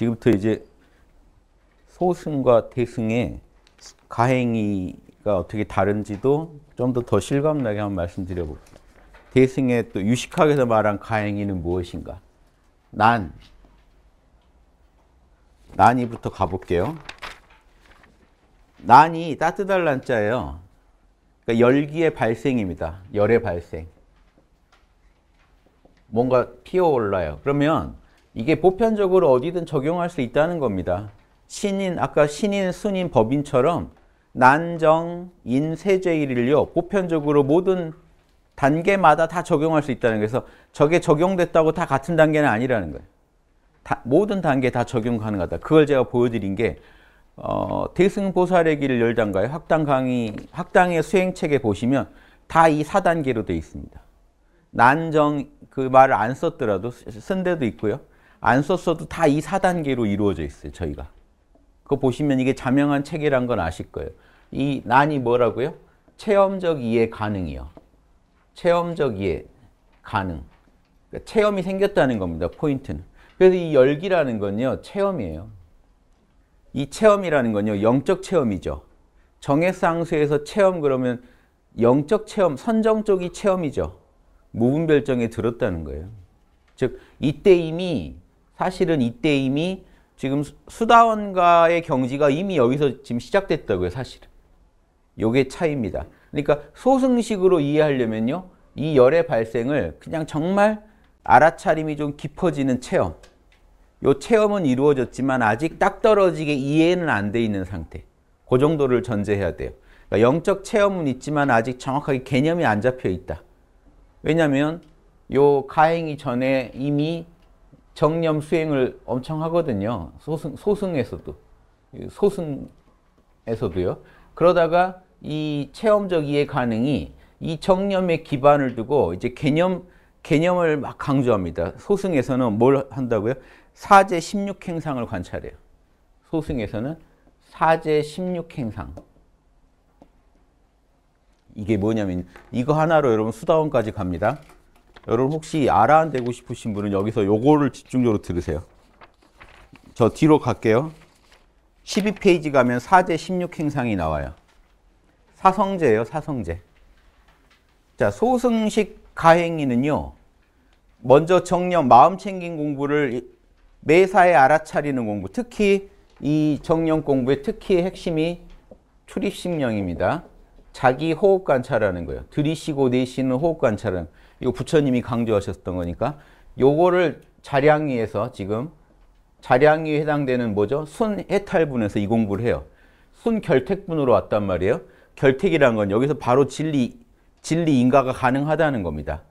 지금부터 이제 소승과 태승의 가행이가 어떻게 다른지도 좀 더 더 실감나게 한번 말씀드려볼게요. 대승의 또 유식학에서 말한 가행이는 무엇인가? 난. 난이부터 가볼게요. 난이 따뜻할 난자예요. 그러니까 열기의 발생입니다. 열의 발생. 뭔가 피어올라요. 그러면 이게 보편적으로 어디든 적용할 수 있다는 겁니다. 신인, 아까 신인, 순인, 법인처럼 난정, 인, 세제일을요 보편적으로 모든 단계마다 다 적용할 수 있다는 거예요. 그래서 저게 적용됐다고 다 같은 단계는 아니라는 거예요. 다, 모든 단계에 다 적용 가능하다. 그걸 제가 보여드린 게 어, 대승보살의 길 열단가의 학당 강의, 학당의 수행책에 보시면 다 이 4단계로 되어 있습니다. 난정 그 말을 안 썼더라도 쓴 데도 있고요. 안 썼어도 다 이 4단계로 이루어져 있어요. 저희가. 그거 보시면 이게 자명한 체계란 건 아실 거예요. 이 난이 뭐라고요? 체험적 이해 가능이요. 체험적 이해 가능. 그러니까 체험이 생겼다는 겁니다. 포인트는. 그래서 이 열기라는 건요. 체험이에요. 이 체험이라는 건요. 영적 체험이죠. 정액상수에서 체험 그러면 영적 체험, 선정 쪽이 체험이죠. 무분별정에 들었다는 거예요. 즉 이때 이미 사실은 이때 이미 지금 수다원과의 경지가 이미 여기서 지금 시작됐다고요, 사실은. 요게 차이입니다. 그러니까 소승식으로 이해하려면요. 이 열의 발생을 그냥 정말 알아차림이 좀 깊어지는 체험. 요 체험은 이루어졌지만 아직 딱 떨어지게 이해는 안 돼 있는 상태. 그 정도를 전제해야 돼요. 그러니까 영적 체험은 있지만 아직 정확하게 개념이 안 잡혀 있다. 왜냐면요 가행이 전에 이미 정념 수행을 엄청 하거든요. 소승, 소승에서도. 소승에서도요. 그러다가 이 체험적 이해 가능이 이 정념의 기반을 두고 이제 개념, 개념을 막 강조합니다. 소승에서는 뭘 한다고요? 사제 16행상을 관찰해요. 소승에서는 사제 16행상. 이게 뭐냐면 이거 하나로 여러분 수다원까지 갑니다. 여러분 혹시 알 아란 되고 싶으신 분은 여기서 요거를 집중적으로 들으세요. 저 뒤로 갈게요. 12페이지 가면 사제 16행상이 나와요. 사성제예요, 사성제. 자, 소승식 가행이는요. 먼저 정념, 마음 챙긴 공부를 매사에 알아차리는 공부. 특히 이 정념 공부의 특히 핵심이 출입심령입니다. 자기 호흡 관찰하는 거예요. 들이쉬고 내쉬는 호흡 관찰은 이거 부처님이 강조하셨던 거니까 요거를 자량위에서 지금 자량위에 해당되는 뭐죠? 순해탈분에서 이 공부를 해요. 순결택분으로 왔단 말이에요. 결택이란 건 여기서 바로 진리, 진리 인가가 가능하다는 겁니다.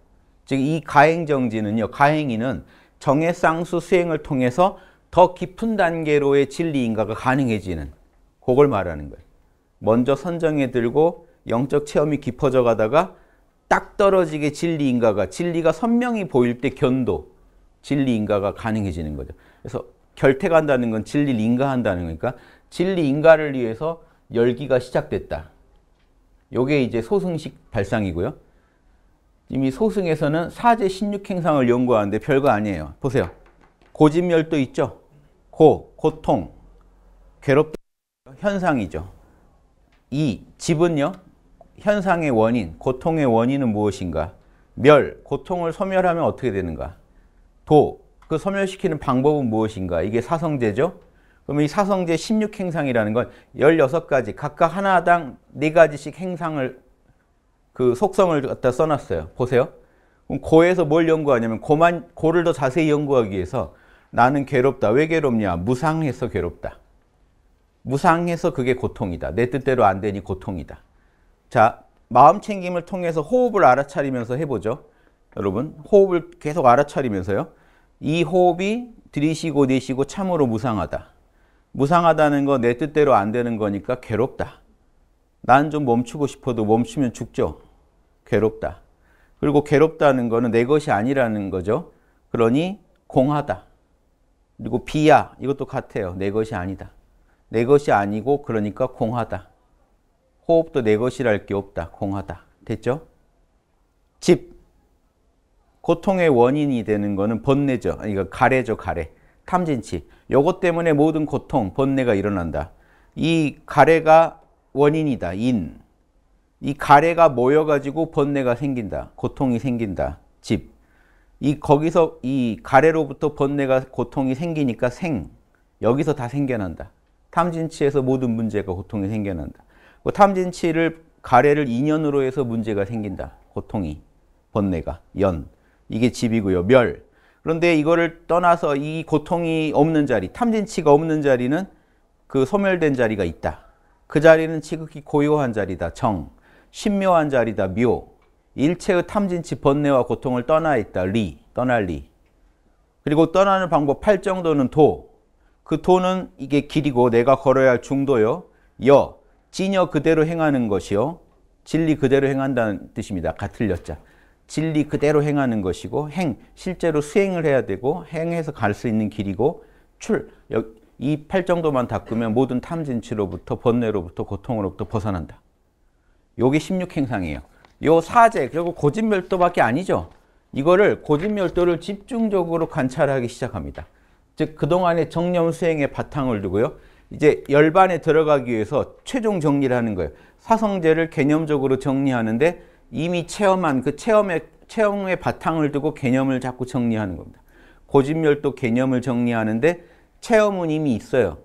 즉 이 가행정지는요. 가행이는 정의 쌍수 수행을 통해서 더 깊은 단계로의 진리 인가가 가능해지는 그걸 말하는 거예요. 먼저 선정에 들고 영적 체험이 깊어져 가다가 딱 떨어지게 진리인가가 진리가 선명히 보일 때 견도 진리인가가 가능해지는 거죠. 그래서 결택한다는 건 진리인가 한다는 거니까 진리인가를 위해서 열기가 시작됐다. 요게 이제 소승식 발상이고요. 이미 소승에서는 사제 16행상을 연구하는데 별거 아니에요. 보세요. 고진멸도 있죠. 고, 고통, 괴롭 현상이죠. 이, 집은요. 현상의 원인, 고통의 원인은 무엇인가? 멸, 고통을 소멸하면 어떻게 되는가? 도, 그 소멸시키는 방법은 무엇인가? 이게 사성제죠? 그러이 사성제 16행상이라는 건 16가지, 각각 하나당 4가지씩 행상을, 그 속성을 갖다 써놨어요. 보세요. 그럼 고에서 뭘 연구하냐면 고만, 고를 더 자세히 연구하기 위해서 나는 괴롭다. 왜 괴롭냐? 무상해서 괴롭다. 무상해서 그게 고통이다. 내 뜻대로 안 되니 고통이다. 자, 마음 챙김을 통해서 호흡을 알아차리면서 해보죠. 여러분, 호흡을 계속 알아차리면서요. 이 호흡이 들이쉬고 내쉬고 참으로 무상하다. 무상하다는 건 내 뜻대로 안 되는 거니까 괴롭다. 난 좀 멈추고 싶어도 멈추면 죽죠. 괴롭다. 그리고 괴롭다는 거는 내 것이 아니라는 거죠. 그러니 공하다. 그리고 비야 이것도 같아요. 내 것이 아니다. 내 것이 아니고 그러니까 공하다. 호흡도 내 것이랄 게 없다. 공하다. 됐죠? 집. 고통의 원인이 되는 거는 번뇌죠. 이거 가래죠, 가래. 탐진치. 요것 때문에 모든 고통, 번뇌가 일어난다. 이 가래가 원인이다. 인. 이 가래가 모여가지고 번뇌가 생긴다. 고통이 생긴다. 집. 이 거기서 이 가래로부터 번뇌가 고통이 생기니까 생. 여기서 다 생겨난다. 탐진치에서 모든 문제가 고통이 생겨난다. 뭐 탐진치를 가래를 2년으로 해서 문제가 생긴다. 고통이, 번뇌가, 연. 이게 집이고요. 멸. 그런데 이거를 떠나서 이 고통이 없는 자리, 탐진치가 없는 자리는 그 소멸된 자리가 있다. 그 자리는 지극히 고요한 자리다. 정. 신묘한 자리다. 묘. 일체의 탐진치 번뇌와 고통을 떠나 있다. 리. 떠날 리. 그리고 떠나는 방법 팔 정도는 도. 그 도는 이게 길이고 내가 걸어야 할 중도요. 여. 진여 그대로 행하는 것이요. 진리 그대로 행한다는 뜻입니다. 가틀렸자 진리 그대로 행하는 것이고 행, 실제로 수행을 해야 되고 행해서 갈 수 있는 길이고 출, 이 팔 정도만 닦으면 모든 탐진치로부터 번뇌로부터 고통으로부터 벗어난다. 요게 16행상이에요. 요 사제, 결국 고진멸도밖에 아니죠. 이거를 고진멸도를 집중적으로 관찰하기 시작합니다. 즉 그동안의 정념 수행의 바탕을 두고요. 이제 열반에 들어가기 위해서 최종 정리를 하는 거예요. 사성제를 개념적으로 정리하는데 이미 체험한 그 체험의, 체험의 바탕을 두고 개념을 자꾸 정리하는 겁니다. 고집멸도 개념을 정리하는데 체험은 이미 있어요.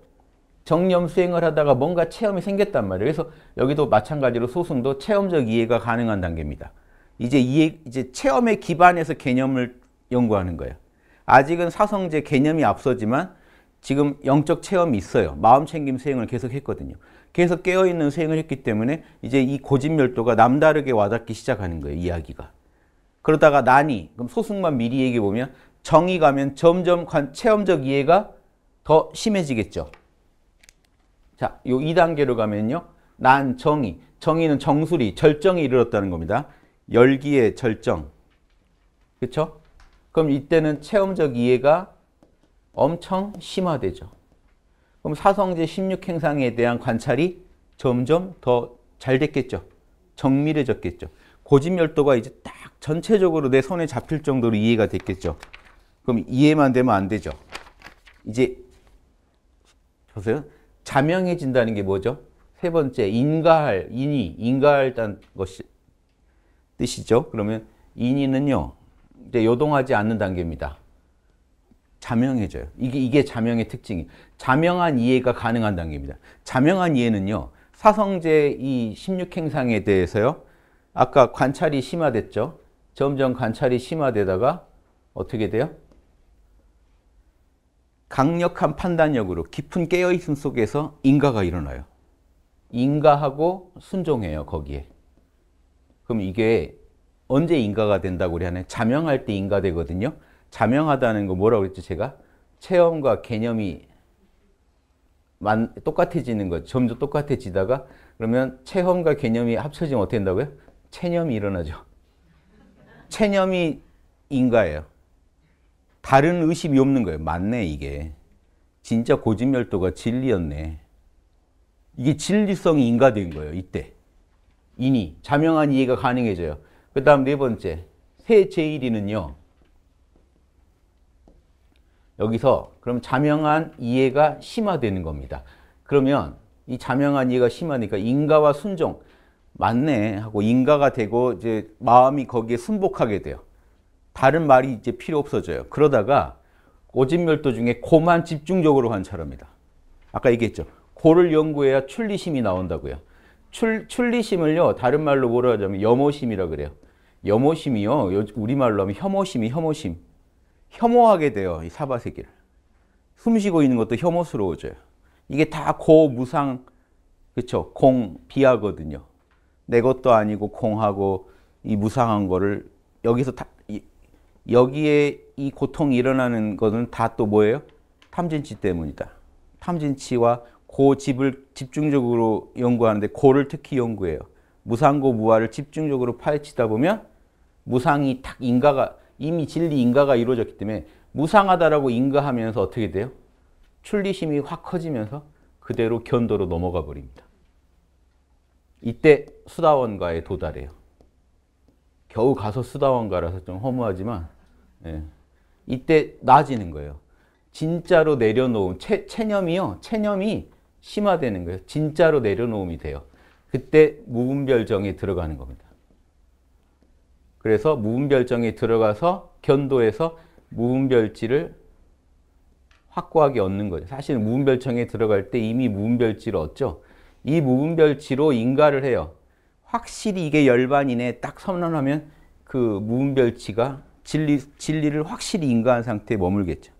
정념 수행을 하다가 뭔가 체험이 생겼단 말이에요. 그래서 여기도 마찬가지로 소승도 체험적 이해가 가능한 단계입니다. 이제 이해, 이제 체험에 기반해서 개념을 연구하는 거예요. 아직은 사성제 개념이 앞서지만 지금 영적 체험이 있어요. 마음 챙김 수행을 계속 했거든요. 계속 깨어있는 수행을 했기 때문에 이제 이 고집멸도가 남다르게 와닿기 시작하는 거예요. 이야기가. 그러다가 난이, 그럼 소승만 미리 얘기해 보면 정이 가면 점점 체험적 이해가 더 심해지겠죠. 자, 요 2단계로 가면요. 난, 정의. 정의는 정수리, 절정이 이르렀다는 겁니다. 열기의 절정. 그쵸 그럼 이때는 체험적 이해가 엄청 심화되죠. 그럼 사성제 16행상에 대한 관찰이 점점 더 잘 됐겠죠. 정밀해졌겠죠. 고집멸도가 이제 딱 전체적으로 내 손에 잡힐 정도로 이해가 됐겠죠. 그럼 이해만 되면 안 되죠. 이제 보세요. 자명해진다는 게 뭐죠? 세 번째 인가할 인이 인가할단 것이 뜻이죠. 그러면 인이는요. 이제 요동하지 않는 단계입니다. 자명해져요. 이게, 이게 자명의 특징이. 자명한 이해가 가능한 단계입니다. 자명한 이해는요, 사성제 이 16행상에 대해서요, 아까 관찰이 심화됐죠? 점점 관찰이 심화되다가 어떻게 돼요? 강력한 판단력으로 깊은 깨어있음 속에서 인가가 일어나요. 인가하고 순종해요, 거기에. 그럼 이게 언제 인가가 된다고 우리 하는 자명할 때 인가되거든요. 자명하다는 거 뭐라고 그랬죠 제가? 체험과 개념이 만, 똑같아지는 거 점점 똑같아지다가 그러면 체험과 개념이 합쳐지면 어떻게 된다고요? 체념이 일어나죠. 체념이 인가예요. 다른 의심이 없는 거예요. 맞네 이게. 진짜 고진멸도가 진리였네. 이게 진리성이 인가된 거예요. 이때. 인이. 자명한 이해가 가능해져요. 그 다음 네 번째. 새 제1위는요. 여기서 그럼 자명한 이해가 심화되는 겁니다. 그러면 이 자명한 이해가 심하니까 인가와 순종 맞네 하고 인가가 되고 이제 마음이 거기에 순복하게 돼요. 다른 말이 이제 필요 없어져요. 그러다가 고집멸도 중에 고만 집중적으로 관찰합니다. 아까 얘기했죠. 고를 연구해야 출리심이 나온다고요. 출, 출리심을요 다른 말로 뭐라 하자면 염호심이라 그래요. 염호심이요 우리말로 하면 혐오심이 혐오심. 혐오하게 돼요. 이사바세기를 숨쉬고 있는 것도 혐오스러워져요. 이게 다 고, 무상, 그렇 공, 비하거든요. 내 것도 아니고 공하고 이 무상한 거를 여기서 다, 이, 여기에 이 고통이 일어나는 것은 다 또 뭐예요? 탐진치 때문이다. 탐진치와 고집을 집중적으로 연구하는데 고를 특히 연구해요. 무상고 무아를 집중적으로 파헤치다 보면 무상이 탁 인가가 이미 진리 인가가 이루어졌기 때문에 무상하다라고 인가하면서 어떻게 돼요? 출리심이 확 커지면서 그대로 견도로 넘어가 버립니다. 이때 수다원가에 도달해요. 겨우 가서 수다원가라서 좀 허무하지만 예. 이때 나아지는 거예요. 진짜로 내려놓음, 체, 체념이요. 체념이 심화되는 거예요. 진짜로 내려놓음이 돼요. 그때 무분별정에 들어가는 겁니다. 그래서 무분별정에 들어가서 견도에서 무분별지를 확고하게 얻는 거죠. 사실 무분별정에 들어갈 때 이미 무분별지를 얻죠. 이 무분별지로 인가를 해요. 확실히 이게 열반이네 딱 선언하면 그 무분별치가 진리, 진리를 확실히 인가한 상태에 머물겠죠.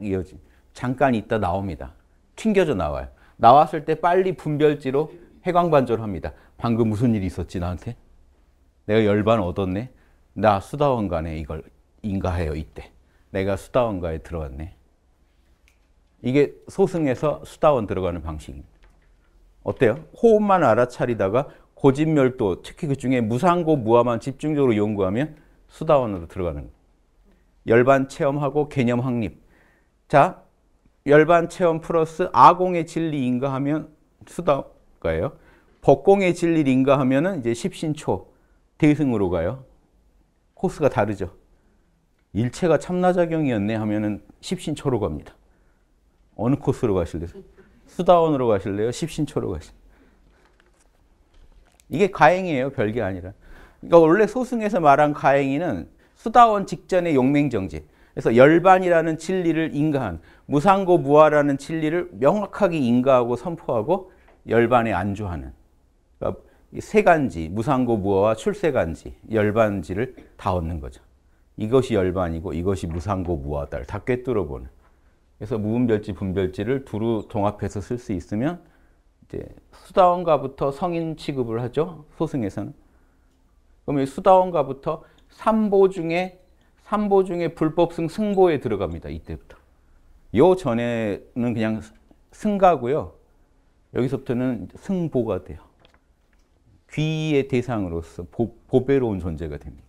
이어지 잠깐 있다 나옵니다. 튕겨져 나와요. 나왔을 때 빨리 분별지로 해광반절을 합니다. 방금 무슨 일이 있었지 나한테? 내가 열반 얻었네. 나 수다원간에 이걸 인가해요 이때. 내가 수다원가에 들어갔네. 이게 소승에서 수다원 들어가는 방식입니다. 어때요? 호흡만 알아차리다가 고진멸도 특히 그 중에 무상고 무화만 집중적으로 연구하면 수다원으로 들어가는 열반 체험하고 개념 확립. 자, 열반 체험 플러스 아공의 진리 인가하면 수다 가요. 법공의 진리인가 하면은 이제 십신초 대승으로 가요. 코스가 다르죠. 일체가 참나작용이었네 하면은 십신초로 갑니다. 어느 코스로 가실래요? 수다원으로 가실래요? 십신초로 가실 이게 가행이에요. 별게 아니라. 그러니까 원래 소승에서 말한 가행이는 수다원 직전의 용맹정지. 그래서 열반이라는 진리를 인가한 무상고 무아라는 진리를 명확하게 인가하고 선포하고 열반에 안주하는 그러니까 세간지, 무상고 무어와 출세간지, 열반지를 다 얻는 거죠. 이것이 열반이고 이것이 무상고 무하다를 다 꿰뚫어 보는. 그래서 무분별지 분별지를 두루 종합해서 쓸 수 있으면 이제 수다원가부터 성인 취급을 하죠. 소승에서는. 그러면 수다원가부터 삼보 중에 삼보 중에 불법승 승보에 들어갑니다. 이때부터. 요 전에는 그냥 승가고요. 여기서부터는 승보가 돼요. 귀의 대상으로서 보, 보배로운 존재가 됩니다.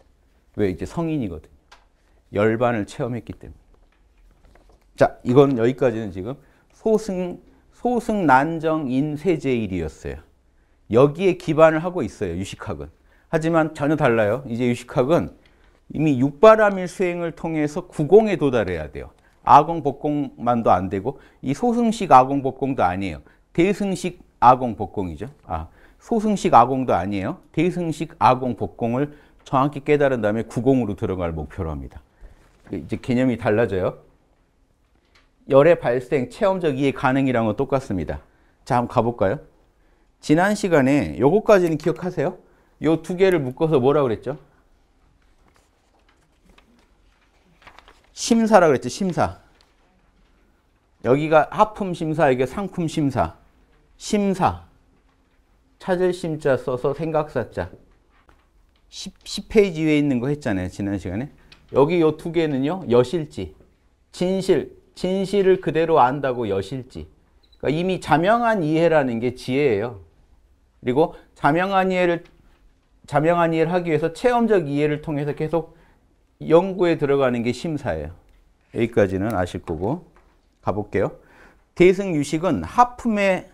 왜? 이제 성인이거든요. 열반을 체험했기 때문에. 자, 이건 여기까지는 지금 소승, 소승 난정 인세제일이었어요. 여기에 기반을 하고 있어요, 유식학은. 하지만 전혀 달라요. 이제 유식학은 이미 육바라밀 수행을 통해서 구공에 도달해야 돼요. 아공, 복공만도 안 되고 이 소승식 아공, 복공도 아니에요. 대승식 아공 복공이죠. 아, 소승식 아공도 아니에요. 대승식 아공 복공을 정확히 깨달은 다음에 구공으로 들어갈 목표로 합니다. 그 이제 개념이 달라져요. 열의 발생, 체험적 이해 가능이랑은 똑같습니다. 자, 한번 가볼까요? 지난 시간에 요거까지는 기억하세요? 요 두 개를 묶어서 뭐라 그랬죠? 심사라 그랬죠, 심사. 여기가 하품 심사, 이게 상품 심사. 심사 찾을 심자 써서 생각사자 10, 페이지 위에 있는 거 했잖아요. 지난 시간에. 여기 요 두 개는요. 여실지. 진실. 진실을 그대로 안다고 여실지. 그러니까 이미 자명한 이해라는 게 지혜예요. 그리고 자명한 이해를 자명한 이해를 하기 위해서 체험적 이해를 통해서 계속 연구에 들어가는 게 심사예요. 여기까지는 아실 거고 가볼게요. 대승 유식은 하품의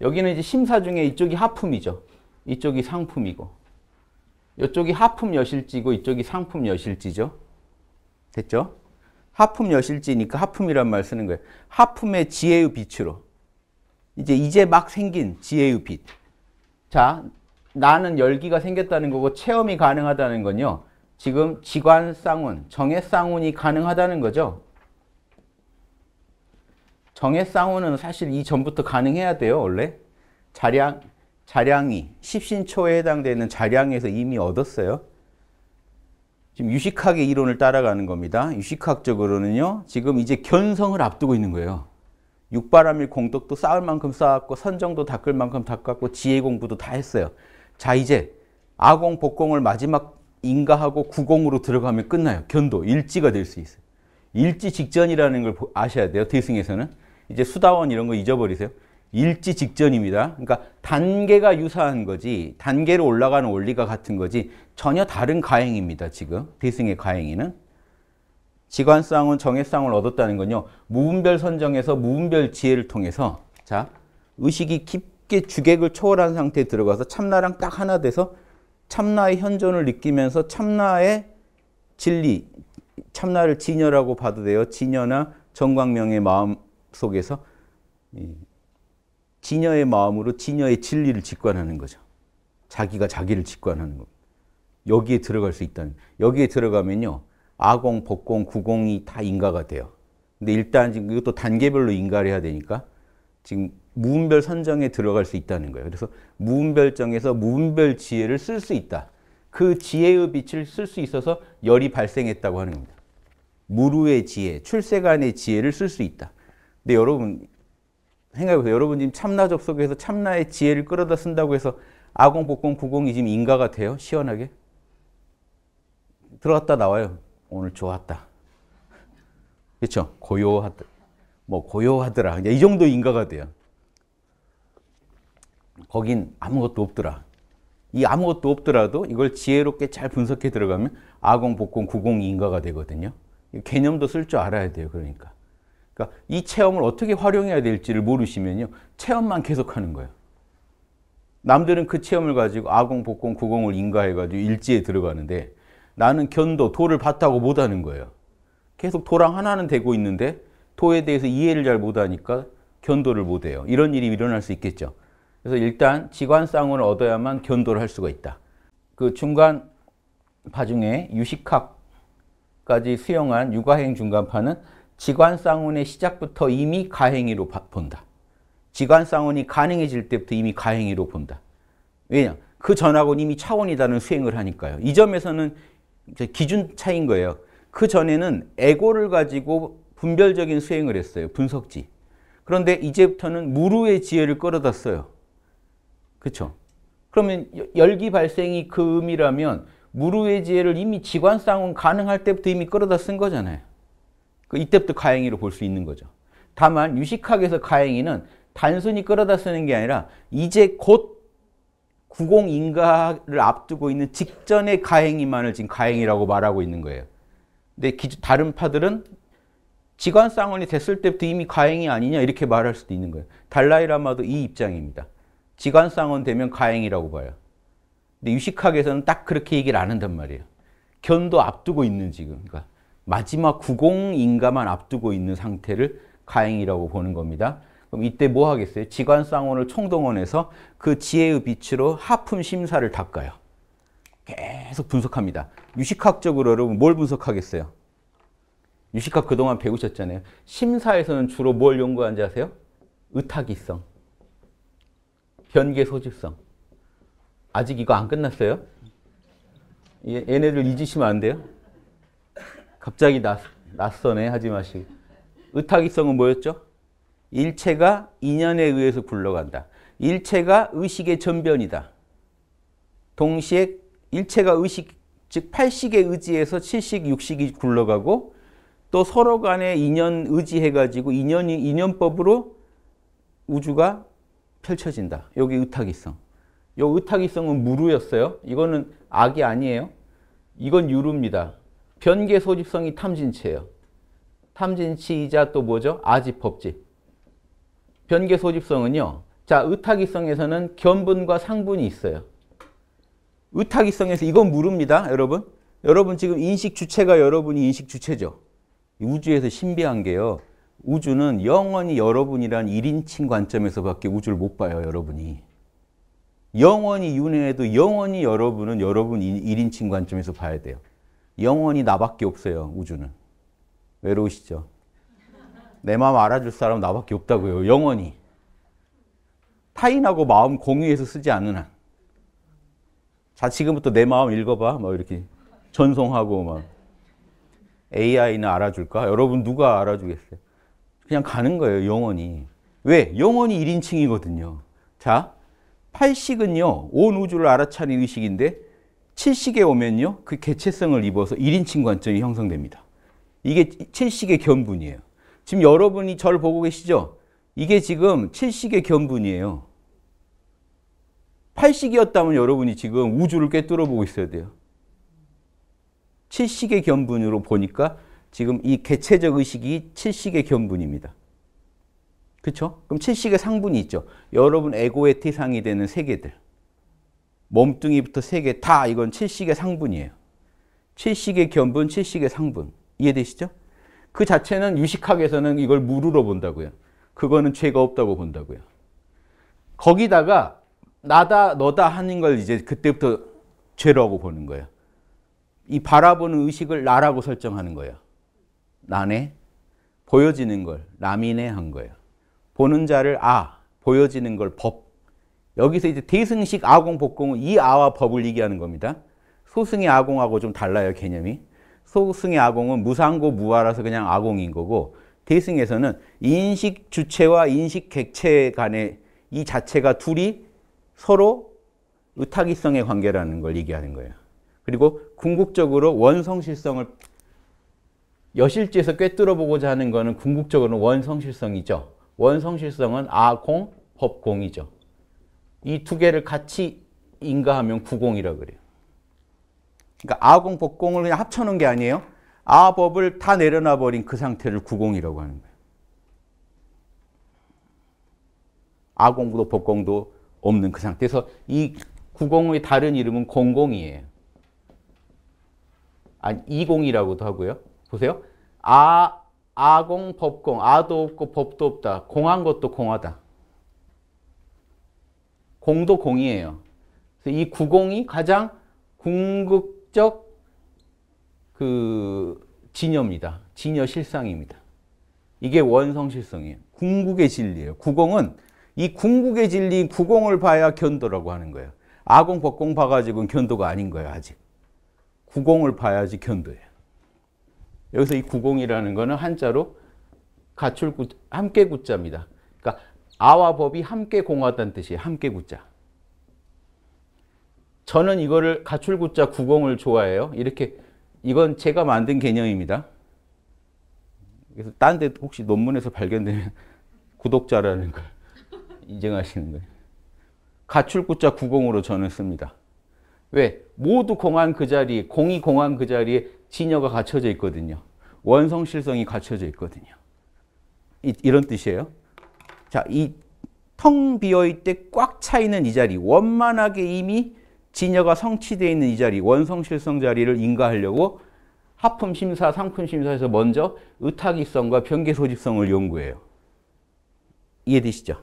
여기는 이제 심사 중에 이쪽이 하품이죠. 이쪽이 상품이고. 이쪽이 하품 여실지고 이쪽이 상품 여실지죠. 됐죠? 하품 여실지니까 하품이란 말 쓰는 거예요. 하품의 지혜의 빛으로. 이제 이제 막 생긴 지혜의 빛. 자, 나는 열기가 생겼다는 거고 체험이 가능하다는 건요. 지금 지관 쌍운, 정의 쌍운이 가능하다는 거죠. 정의 쌍우는 사실 이전부터 가능해야 돼요, 원래. 자량, 자량이, 십신초에 해당되는 자량에서 이미 얻었어요. 지금 유식학의 이론을 따라가는 겁니다. 유식학적으로는요, 지금 이제 견성을 앞두고 있는 거예요. 육바람일 공덕도 쌓을 만큼 쌓았고, 선정도 닦을 만큼 닦았고, 지혜 공부도 다 했어요. 자, 이제 아공, 복공을 마지막 인가하고 구공으로 들어가면 끝나요. 견도, 일지가 될 수 있어요. 일지 직전이라는 걸 아셔야 돼요. 대승에서는. 이제 수다원 이런 거 잊어버리세요. 일지 직전입니다. 그러니까 단계가 유사한 거지 단계로 올라가는 원리가 같은 거지 전혀 다른 가행입니다. 지금 대승의 가행이는 지관상은 정해상을 얻었다는 건요. 무분별 선정에서 무분별 지혜를 통해서 자 의식이 깊게 주객을 초월한 상태에 들어가서 참나랑 딱 하나 돼서 참나의 현존을 느끼면서 참나의 진리, 참나를 진여라고 봐도 돼요. 진여나 정광명의 마음 속에서 진여의 마음으로 진여의 진리를 직관하는 거죠. 자기가 자기를 직관하는 겁니다. 여기에 들어갈 수 있다는 여기에 들어가면요. 아공, 복공, 구공이 다 인가가 돼요. 근데 일단 지금 이것도 단계별로 인가를 해야 되니까 지금 무분별 선정에 들어갈 수 있다는 거예요. 그래서 무분별정에서 무분별 지혜를 쓸 수 있다. 그 지혜의 빛을 쓸 수 있어서 열이 발생했다고 하는 겁니다. 무루의 지혜, 출세간의 지혜를 쓸 수 있다. 근데 여러분 생각해보세요. 여러분 지금 참나 접속해서 참나의 지혜를 끌어다 쓴다고 해서 아공, 복공, 구공이 지금 인가가 돼요? 시원하게? 들어갔다 나와요. 오늘 좋았다. 그렇죠? 고요하다. 뭐 고요하더라. 이 정도 인가가 돼요. 거긴 아무것도 없더라. 이 아무것도 없더라도 이걸 지혜롭게 잘 분석해 들어가면 아공, 복공, 구공 인가가 되거든요. 개념도 쓸 줄 알아야 돼요. 그러니까. 그러니까 이 체험을 어떻게 활용해야 될지를 모르시면요. 체험만 계속하는 거예요. 남들은 그 체험을 가지고 아공, 복공, 구공을 인가해가지고 일지에 들어가는데 나는 견도, 도를 봤다고 못하는 거예요. 계속 도랑 하나는 되고 있는데 도에 대해서 이해를 잘 못하니까 견도를 못해요. 이런 일이 일어날 수 있겠죠. 그래서 일단 지관쌍을 얻어야만 견도를 할 수가 있다. 그 중간 파중에 유식학까지 수용한 육아행 중간파는 지관쌍운의 시작부터 이미 가행위로 본다. 지관쌍운이 가능해질 때부터 이미 가행위로 본다. 왜냐? 그 전하고는 이미 차원이 다른 수행을 하니까요. 이 점에서는 기준 차인 거예요. 그 전에는 에고를 가지고 분별적인 수행을 했어요. 분석지. 그런데 이제부터는 무루의 지혜를 끌어다 써요. 그렇죠? 그러면 열기 발생이 그 의미라면 무루의 지혜를 이미 지관상은 가능할 때부터 이미 끌어다 쓴 거잖아요. 그 이때부터 가행위로 볼 수 있는 거죠. 다만 유식학에서 가행위는 단순히 끌어다 쓰는 게 아니라 이제 곧 구공인가를 앞두고 있는 직전의 가행위만을 지금 가행이라고 말하고 있는 거예요. 근데 다른 파들은 지관쌍원이 됐을 때부터 이미 가행이 아니냐 이렇게 말할 수도 있는 거예요. 달라이라마도 이 입장입니다. 지관쌍원 되면 가행이라고 봐요. 근데 유식학에서는 딱 그렇게 얘기를 안 한단 말이에요. 견도 앞두고 있는 지금. 그러니까 마지막 구공인가만 앞두고 있는 상태를 가행이라고 보는 겁니다. 그럼 이때 뭐 하겠어요? 지관쌍원을 총동원해서 그 지혜의 빛으로 하품 심사를 닦아요. 계속 분석합니다. 유식학적으로 여러분 뭘 분석하겠어요? 유식학 그동안 배우셨잖아요. 심사에서는 주로 뭘 연구하는지 아세요? 의타기성, 변계 소질성. 아직 이거 안 끝났어요? 얘네들 잊으시면 안 돼요? 갑자기 낯, 낯서네 하지 마시고. 의탁이성은 뭐였죠? 일체가 인연에 의해서 굴러간다. 일체가 의식의 전변이다. 동시에 일체가 의식, 즉 8식의 의지에서 7식, 6식이 굴러가고 또 서로 간에 인연 의지해가지고 인연이, 인연법으로 우주가 펼쳐진다. 여기 의탁이성. 요 의탁이성은 무루였어요. 이거는 악이 아니에요. 이건 유루입니다. 변계 소집성이 탐진치예요. 탐진치이자 또 뭐죠? 아집법지. 변계 소집성은요. 자, 의타기성에서는 견분과 상분이 있어요. 의타기성에서 이건 물읍니다. 여러분. 여러분 지금 인식 주체가 여러분이 인식 주체죠. 우주에서 신비한 게요. 우주는 영원히 여러분이란 1인칭 관점에서밖에 우주를 못 봐요. 여러분이. 영원히 윤회해도 영원히 여러분은 여러분 1인칭 관점에서 봐야 돼요. 영원히 나밖에 없어요, 우주는. 외로우시죠? 내 마음 알아줄 사람 나밖에 없다고요, 영원히. 타인하고 마음 공유해서 쓰지 않는 한. 자, 지금부터 내 마음 읽어봐. 막 뭐 이렇게 전송하고 막. AI는 알아줄까? 여러분 누가 알아주겠어요? 그냥 가는 거예요, 영원히. 왜? 영원히 1인칭이거든요. 자, 팔식은요, 온 우주를 알아차린 의식인데 칠식에 오면요. 그 개체성을 입어서 1인칭 관점이 형성됩니다. 이게 칠식의 견분이에요. 지금 여러분이 저를 보고 계시죠? 이게 지금 칠식의 견분이에요. 팔식이었다면 여러분이 지금 우주를 꿰뚫어 보고 있어야 돼요. 칠식의 견분으로 보니까 지금 이 개체적 의식이 칠식의 견분입니다. 그렇죠? 그럼 칠식의 상분이 있죠. 여러분 에고의 티상이 되는 세계들. 몸뚱이부터 세개다 이건 칠식의 상분이에요. 칠식의 견분, 칠식의 상분. 이해되시죠? 그 자체는 유식학에서는 이걸 무루로 본다고요. 그거는 죄가 없다고 본다고요. 거기다가 나다 너다 하는 걸 이제 그때부터 죄라고 보는 거예요. 이 바라보는 의식을 나라고 설정하는 거예요. 나네 보여지는 걸 남이네 한 거예요. 보는 자를 아 보여지는 걸법 여기서 이제 대승식 아공 복공은 이 아와 법을 얘기하는 겁니다. 소승의 아공하고 좀 달라요, 개념이. 소승의 아공은 무상고 무아라서 그냥 아공인 거고 대승에서는 인식 주체와 인식 객체 간의 이 자체가 둘이 서로 의타기성의 관계라는 걸 얘기하는 거예요. 그리고 궁극적으로 원성실성을 여실지에서 꿰뚫어 보고자 하는 거는 궁극적으로 원성실성이죠. 원성실성은 아공, 법공이죠. 이두 개를 같이 인가하면 90이라 그래요. 그러니까 아공, 법공을 그냥 합쳐놓은 게 아니에요. 아법을 다 내려놔버린 그 상태를 90이라고 하는 거예요. 아공도 법공도 없는 그 상태에서 이 90의 다른 이름은 00이에요. 아니, 20이라고도 하고요. 보세요. 아, 아공, 법공. 아도 없고 법도 없다. 공한 것도 공하다. 공도 공이에요. 이 구공이 가장 궁극적 그 진여입니다. 진여 실상입니다. 이게 원성실성이에요. 궁극의 진리예요. 구공은 이 궁극의 진리 구공을 봐야 견도라고 하는 거예요. 아공 법공 봐가지고는 견도가 아닌 거예요. 아직. 구공을 봐야지 견도예요. 여기서 이 구공이라는 거는 한자로 가출 구, 함께 구자입니다. 아와 법이 함께 공하다는 뜻이에요. 함께 굳자. 저는 이거를 가출 굳자 구공을 좋아해요. 이렇게 이건 제가 만든 개념입니다. 그래서 딴 데 혹시 논문에서 발견되면 구독자라는 걸 인정하시는 거예요. 가출 굳자 구공으로 저는 씁니다. 왜? 모두 공한 그 자리, 공이 공한 그 자리에 진여가 갖춰져 있거든요. 원성실성이 갖춰져 있거든요. 이, 이런 뜻이에요. 자, 이 텅 비어있대 꽉 차있는 이 자리, 원만하게 이미 진여가 성취되어 있는 이 자리, 원성실성 자리를 인가하려고 하품심사, 상품심사에서 먼저 의탁이성과 변계소집성을 연구해요. 이해되시죠?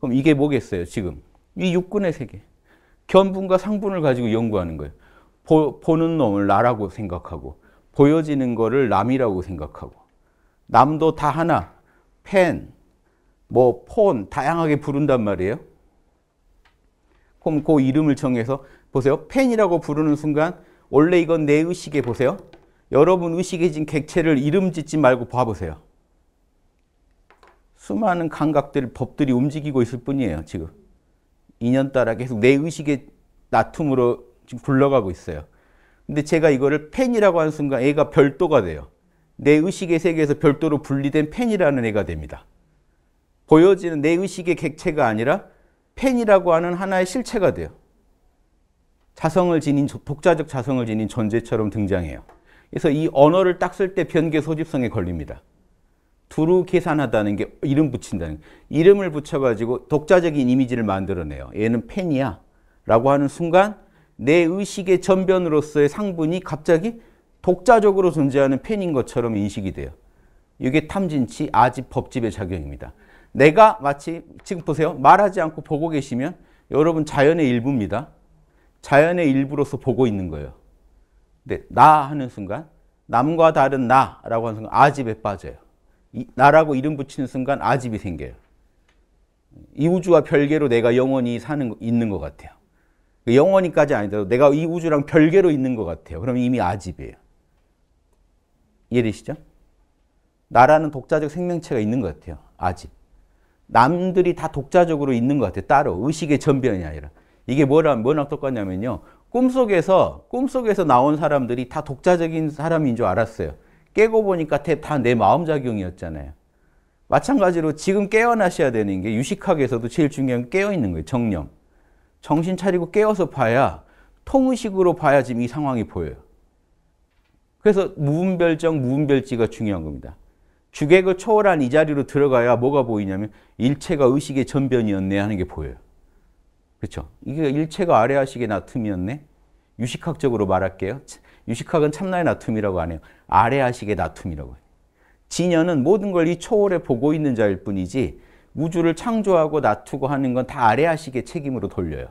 그럼 이게 뭐겠어요, 지금? 이 육군의 세계. 견분과 상분을 가지고 연구하는 거예요. 보, 는 놈을 나라고 생각하고 보여지는 거를 남이라고 생각하고 남도 다 하나, 펜, 뭐폰 다양하게 부른단 말이에요. 그럼 그 이름을 정해서 보세요. 펜이라고 부르는 순간 원래 이건 내 의식에 보세요. 여러분 의식에 진 객체를 이름 짓지 말고 봐보세요. 수많은 감각들, 법들이 움직이고 있을 뿐이에요. 지금 인연따라 계속 내 의식의 나툼으로 지금 굴러가고 있어요. 근데 제가 이거를 펜이라고 한 순간 애가 별도가 돼요. 내 의식의 세계에서 별도로 분리된 펜이라는 애가 됩니다. 보여지는 내 의식의 객체가 아니라 펜이라고 하는 하나의 실체가 돼요. 자성을 지닌 독자적 자성을 지닌 존재처럼 등장해요. 그래서 이 언어를 딱 쓸 때 변계 소집성에 걸립니다. 두루 계산하다는 게 이름 붙인다는 이름을 붙여가지고 독자적인 이미지를 만들어내요. 얘는 펜이야 라고 하는 순간 내 의식의 전변으로서의 상분이 갑자기 독자적으로 존재하는 펜인 것처럼 인식이 돼요. 이게 탐진치 아집 법집의 작용입니다. 내가 마치 지금 보세요. 말하지 않고 보고 계시면 여러분 자연의 일부입니다. 자연의 일부로서 보고 있는 거예요. 근데 네, 나 하는 순간 남과 다른 나라고 하는 순간 아집에 빠져요. 이, 나라고 이름 붙이는 순간 아집이 생겨요. 이 우주와 별개로 내가 영원히 사는 있는 것 같아요. 영원히까지 아니더라도 내가 이 우주랑 별개로 있는 것 같아요. 그럼 이미 아집이에요. 이해되시죠? 나라는 독자적 생명체가 있는 것 같아요. 아집. 남들이 다 독자적으로 있는 것 같아요. 따로. 의식의 전변이 아니라. 이게 뭐랑, 뭐랑 똑같냐면요. 꿈속에서, 꿈속에서 나온 사람들이 다 독자적인 사람인 줄 알았어요. 깨고 보니까 다 내 마음 작용이었잖아요. 마찬가지로 지금 깨어나셔야 되는 게 유식학에서도 제일 중요한 게 깨어있는 거예요. 정령. 정신 차리고 깨어서 봐야 통의식으로 봐야 지금 이 상황이 보여요. 그래서 무분별정, 무분별지가 중요한 겁니다. 주객을 초월한 이 자리로 들어가야 뭐가 보이냐면 일체가 의식의 전변이었네 하는 게 보여요. 그렇죠? 이게 일체가 아래아식의 나툼이었네. 유식학적으로 말할게요. 유식학은 참나의 나툼이라고 안 해요. 아래아식의 나툼이라고 해요. 진연은 모든 걸 이 초월에 보고 있는 자일 뿐이지 우주를 창조하고 나투고 하는 건 다 아래아식의 책임으로 돌려요.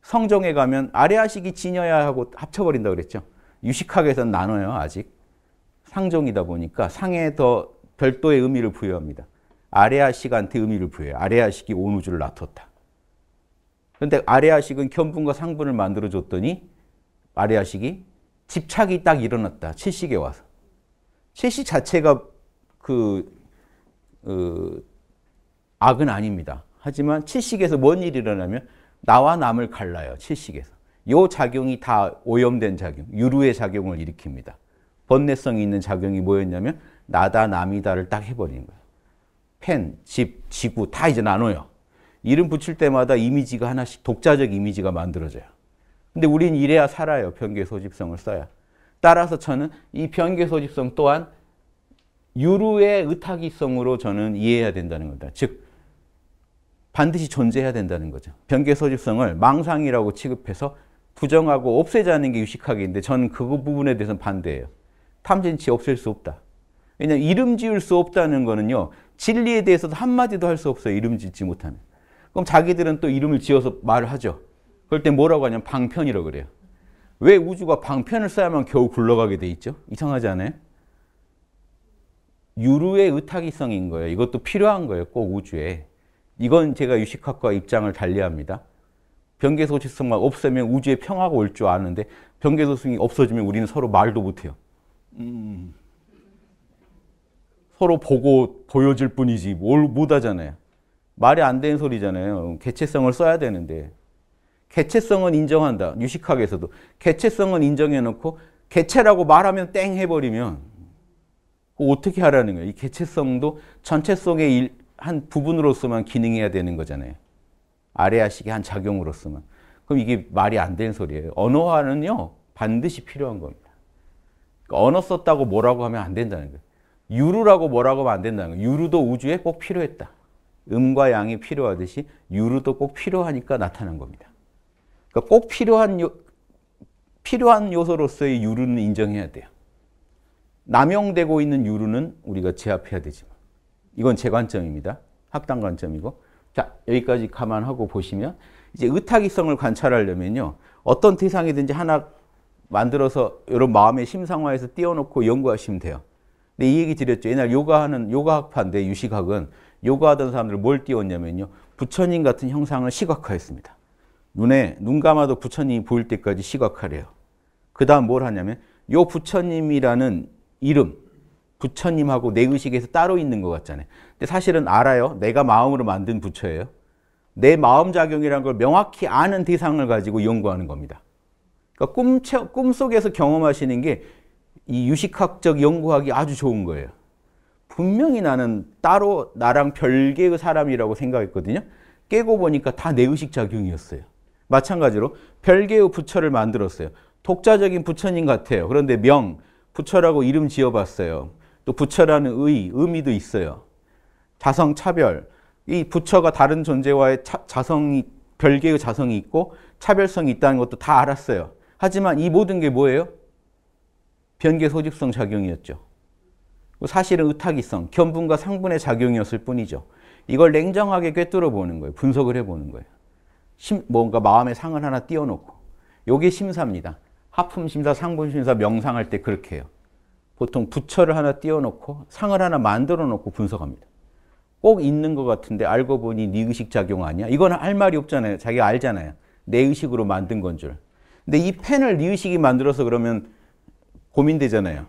성정에 가면 아래아식이 진여야 하고 합쳐버린다 그랬죠. 유식학에서는 나눠요, 아직. 상종이다 보니까 상에 더 별도의 의미를 부여합니다. 아레아식한테 의미를 부여해요. 아레아식이 온 우주를 나눴다. 그런데 아레아식은 견분과 상분을 만들어줬더니 아레아식이 집착이 딱 일어났다. 채식에 와서. 채식 자체가 그, 그 악은 아닙니다. 하지만 채식에서 뭔 일이 일어나면 나와 남을 갈라요. 채식에서. 요 작용이 다 오염된 작용, 유루의 작용을 일으킵니다. 번뇌성이 있는 작용이 뭐였냐면 나다 남이다를 딱 해버린 거예요. 펜, 집, 지구 다 이제 나눠요. 이름 붙일 때마다 이미지가 하나씩 독자적 이미지가 만들어져요. 근데 우린 이래야 살아요. 변계 소집성을 써야. 따라서 저는 이 변계 소집성 또한 유루의 의타기성으로 저는 이해해야 된다는 겁니다. 즉 반드시 존재해야 된다는 거죠. 변계 소집성을 망상이라고 취급해서 부정하고 없애자는 게 유식학인데 저는 그 부분에 대해서는 반대예요. 탐진치 없앨 수 없다. 왜냐하면 이름 지을 수 없다는 거는요. 진리에 대해서도 한마디도 할 수 없어요. 이름 짓지 못하면. 그럼 자기들은 또 이름을 지어서 말을 하죠. 그럴 때 뭐라고 하냐면 방편이라고 그래요. 왜 우주가 방편을 써야만 겨우 굴러가게 돼 있죠? 이상하지 않아요? 유루의 의타기성인 거예요. 이것도 필요한 거예요. 꼭 우주에. 이건 제가 유식학과 입장을 달리합니다. 변계소식성만 없애면 우주에 평화가 올 줄 아는데 변계소식이 없어지면 우리는 서로 말도 못해요. 음. 서로 보고 보여질 뿐이지 뭘 못하잖아요. 말이 안 되는 소리잖아요. 개체성을 써야 되는데 개체성은 인정한다. 유식학에서도 개체성은 인정해놓고 개체라고 말하면 땡 해버리면 어떻게 하라는 거예요? 이 개체성도 전체성의 일, 한 부분으로서만 기능해야 되는 거잖아요. 아래아식의 한 작용으로서만. 그럼 이게 말이 안 되는 소리예요. 언어화는요 반드시 필요한 겁니다. 그러 그러니까 언어 썼다고 뭐라고 하면 안 된다는 거예요. 유루라고 뭐라고 하면 안 된다는 거예요. 유루도 우주에 꼭 필요했다. 음과 양이 필요하듯이 유루도 꼭 필요하니까 나타난 겁니다. 그러니까 꼭 필요한 요, 필요한 요소로서의 유루는 인정해야 돼요. 남용되고 있는 유루는 우리가 제압해야 되지만 뭐. 이건 제 관점입니다. 학당 관점이고 자 여기까지 감안하고 보시면 이제 의타기성을 관찰하려면요 어떤 대상이든지 하나 만들어서 여러분 마음의 심상화에서 띄워놓고 연구하시면 돼요. 근데 이 얘기 드렸죠. 옛날 요가하는 요가학파인데 유식학은 요가하던 사람들 뭘 띄웠냐면요. 부처님 같은 형상을 시각화했습니다. 눈에 눈 감아도 부처님이 보일 때까지 시각화래요. 그 다음 뭘 하냐면 요 부처님이라는 이름 부처님하고 내 의식에서 따로 있는 것 같잖아요. 근데 사실은 알아요. 내가 마음으로 만든 부처예요. 내 마음 작용이라는 걸 명확히 아는 대상을 가지고 연구하는 겁니다. 그러니까 꿈, 채, 꿈 속에서 경험하시는 게 이 유식학적 연구하기 아주 좋은 거예요. 분명히 나는 따로 나랑 별개의 그 사람이라고 생각했거든요. 깨고 보니까 다 내 의식 작용이었어요. 마찬가지로 별개의 부처를 만들었어요. 독자적인 부처님 같아요. 그런데 명, 부처라고 이름 지어봤어요. 또 부처라는 의, 의미도 있어요. 자성 차별. 이 부처가 다른 존재와의 차, 자성이, 별개의 자성이 있고 차별성이 있다는 것도 다 알았어요. 하지만 이 모든 게 뭐예요? 변계 소집성 작용이었죠. 사실은 의타기성, 견분과 상분의 작용이었을 뿐이죠. 이걸 냉정하게 꿰뚫어 보는 거예요. 분석을 해보는 거예요. 심, 뭔가 마음의 상을 하나 띄워놓고. 요게 심사입니다. 하품심사, 상분심사, 명상할 때 그렇게 해요. 보통 부처를 하나 띄워놓고 상을 하나 만들어 놓고 분석합니다. 꼭 있는 것 같은데 알고 보니 네 의식 작용 아니야? 이거할 말이 없잖아요. 자기가 알잖아요. 내 의식으로 만든 건 줄. 근데 이 펜을 리의식이 만들어서 그러면 고민되잖아요.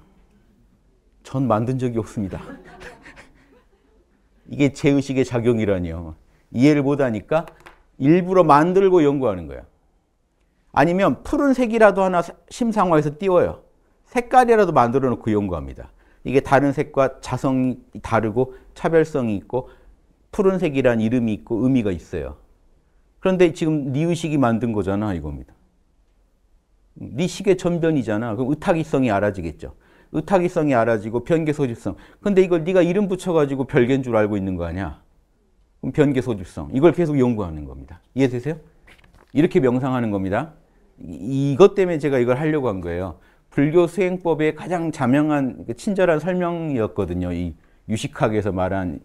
전 만든 적이 없습니다. 이게 제 의식의 작용이라니요. 이해를 못하니까 일부러 만들고 연구하는 거야. 아니면 푸른색이라도 하나 심상화해서 띄워요. 색깔이라도 만들어 놓고 연구합니다. 이게 다른 색과 자성이 다르고 차별성이 있고 푸른색이란 이름이 있고 의미가 있어요. 그런데 지금 니의식이 만든 거잖아 이겁니다. 네 시계 전변이잖아. 그럼 의타기성이 알아지겠죠. 의타기성이 알아지고 변계 소집성. 근데 이걸 네가 이름 붙여가지고 별개인 줄 알고 있는 거 아니야? 그럼 변계 소집성. 이걸 계속 연구하는 겁니다. 이해되세요? 이렇게 명상하는 겁니다. 이것 때문에 제가 이걸 하려고 한 거예요. 불교 수행법의 가장 자명한 그 친절한 설명이었거든요. 이 유식학에서 말한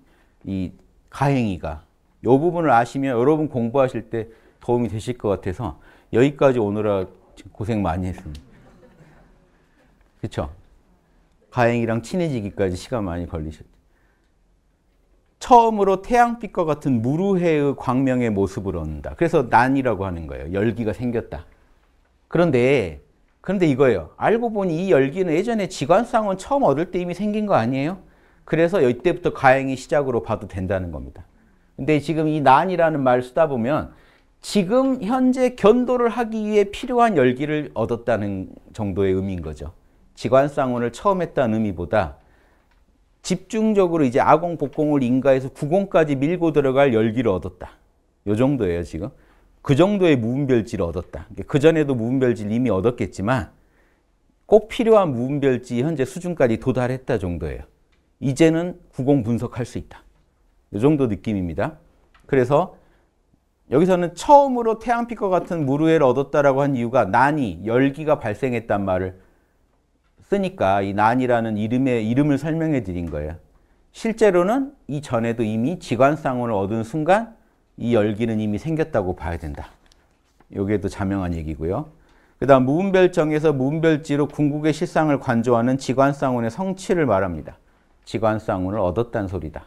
이 가행이가. 이 부분을 아시면 여러분 공부하실 때 도움이 되실 것 같아서 여기까지 오느라 고생 많이 했습니다. 그렇죠? 가행이랑 친해지기까지 시간 많이 걸리셨죠. 처음으로 태양빛과 같은 무르해의 광명의 모습을 얻는다. 그래서 난이라고 하는 거예요. 열기가 생겼다. 그런데 그런데 이거예요. 알고 보니 이 열기는 예전에 지관상은 처음 얻을 때 이미 생긴 거 아니에요? 그래서 이때부터 가행이 시작으로 봐도 된다는 겁니다. 근데 지금 이 난이라는 말 쓰다 보면 지금 현재 견도를 하기 위해 필요한 열기를 얻었다는 정도의 의미인 거죠. 지관쌍원을 처음 했다는 의미보다 집중적으로 이제 아공, 복공을 인가해서 구공까지 밀고 들어갈 열기를 얻었다. 요 정도예요, 지금. 그 정도의 무분별지를 얻었다. 그전에도 그러니까 그 무분별지를 이미 얻었겠지만 꼭 필요한 무분별지 현재 수준까지 도달했다 정도예요. 이제는 구공 분석할 수 있다. 이 정도 느낌입니다. 그래서 여기서는 처음으로 태양피커 같은 무르회를 얻었다라고 한 이유가 난이, 열기가 발생했단 말을 쓰니까 이 난이라는 이름의 이름을 설명해 드린 거예요. 실제로는 이전에도 이미 지관상온을 얻은 순간 이 열기는 이미 생겼다고 봐야 된다. 요게도 자명한 얘기고요. 그 다음 무분별정에서 무분별지로 궁극의 실상을 관조하는 지관상온의 성취를 말합니다. 지관상온을 얻었다는 소리다.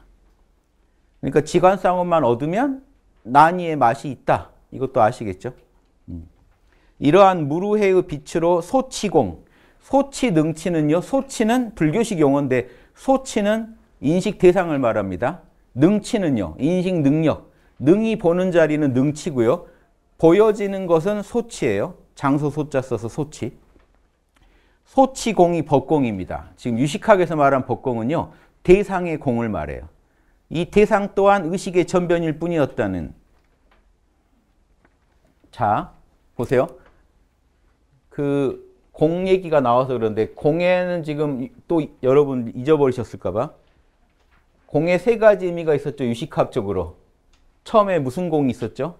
그러니까 지관상온만 얻으면 나니의 맛이 있다. 이것도 아시겠죠? 음. 이러한 무루해의 빛으로 소치공, 소치 능치는요. 소치는 불교식 용어인데 소치는 인식 대상을 말합니다. 능치는요. 인식 능력. 능이 보는 자리는 능치고요. 보여지는 것은 소치예요. 장소 소자 써서 소치. 소치공이 법공입니다. 지금 유식학에서 말한 법공은요. 대상의 공을 말해요. 이 대상 또한 의식의 전변일 뿐이었다는 자 보세요. 그 공 얘기가 나와서 그런데 공에는 지금 또 여러분 잊어버리셨을까 봐 공에 세 가지 의미가 있었죠. 유식학적으로. 처음에 무슨 공이 있었죠?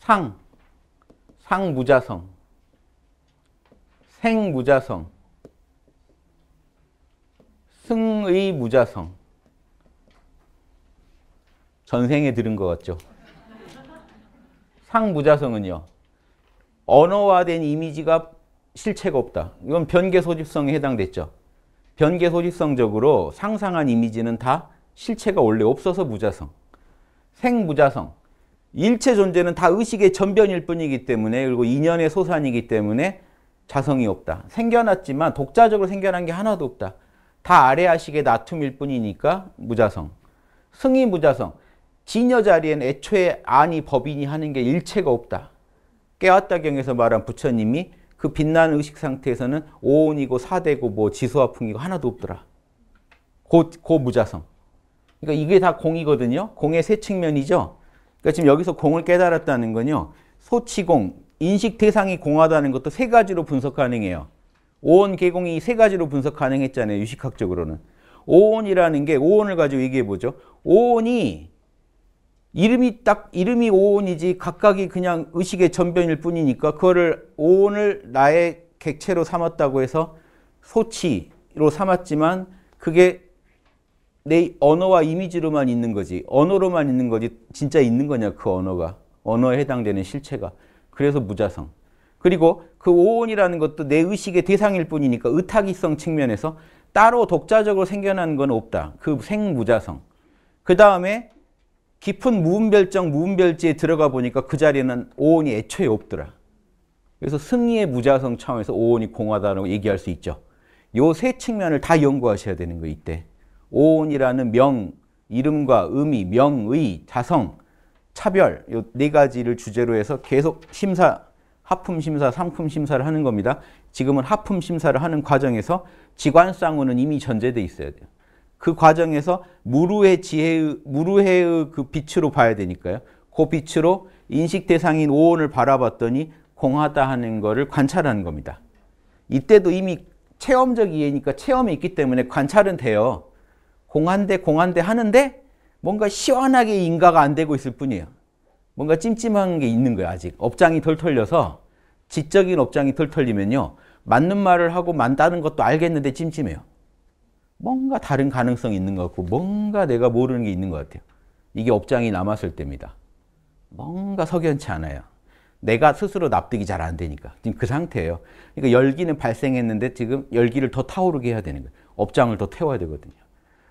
상, 상무자성, 생무자성, 승의무자성 전생에 들은 것 같죠. 상부자성은요. 언어화된 이미지가 실체가 없다. 이건 변계 소집성에 해당됐죠. 변계 소집성적으로 상상한 이미지는 다 실체가 원래 없어서 무자성. 생무자성. 일체 존재는 다 의식의 전변일 뿐이기 때문에 그리고 인연의 소산이기 때문에 자성이 없다. 생겨났지만 독자적으로 생겨난 게 하나도 없다. 다 아래아식의 나툼일 뿐이니까 무자성. 승이 무자성. 시녀 자리엔 애초에 아니 법인이 하는 게 일체가 없다. 깨웠다경에서 말한 부처님이 그 빛나는 의식 상태에서는 오온이고사대고뭐 지수화풍이고 하나도 없더라. 고, 고 무자성. 그러니까 이게 다 공이거든요. 공의 세 측면이죠. 그러니까 지금 여기서 공을 깨달았다는 건요. 소치공, 인식 대상이 공하다는 것도 세 가지로 분석 가능해요. 오온 개공이 세 가지로 분석 가능했잖아요. 유식학적으로는. 오온이라는 게 오온을 가지고 얘기해 보죠. 오온이 이름이 딱 이름이 오온이지 각각이 그냥 의식의 전변일 뿐이니까 그거를 오온을 나의 객체로 삼았다고 해서 소치로 삼았지만 그게 내 언어와 이미지로만 있는 거지 언어로만 있는 거지 진짜 있는 거냐 그 언어가 언어에 해당되는 실체가 그래서 무자성 그리고 그 오온이라는 것도 내 의식의 대상일 뿐이니까 의타기성 측면에서 따로 독자적으로 생겨난건 없다 그 생무자성 그 다음에 깊은 무음별정, 무음별지에 들어가 보니까 그 자리에는 오온이 애초에 없더라. 그래서 승리의 무자성 차원에서 오온이 공하다고 얘기할 수 있죠. 요 세 측면을 다 연구하셔야 되는 거 이때. 오온이라는 명, 이름과 의미, 명의, 자성, 차별 요 네 가지를 주제로 해서 계속 심사, 하품 심사, 상품 심사를 하는 겁니다. 지금은 하품 심사를 하는 과정에서 지관 상으로는 이미 전제돼 있어야 돼요. 그 과정에서 무루의 지혜의, 무루해의 그 빛으로 봐야 되니까요. 그 빛으로 인식 대상인 오온을 바라봤더니 공하다 하는 것을 관찰하는 겁니다. 이때도 이미 체험적 이해니까 체험이 있기 때문에 관찰은 돼요. 공한데 공한데 하는데 뭔가 시원하게 인가가 안 되고 있을 뿐이에요. 뭔가 찜찜한 게 있는 거예요, 아직. 업장이 덜 털려서 지적인 업장이 덜 털리면요. 맞는 말을 하고 맞다는 것도 알겠는데 찜찜해요. 뭔가 다른 가능성이 있는 것 같고 뭔가 내가 모르는 게 있는 것 같아요. 이게 업장이 남았을 때입니다. 뭔가 석연치 않아요. 내가 스스로 납득이 잘 안 되니까 지금 그 상태예요. 그러니까 열기는 발생했는데 지금 열기를 더 타오르게 해야 되는 거예요. 업장을 더 태워야 되거든요.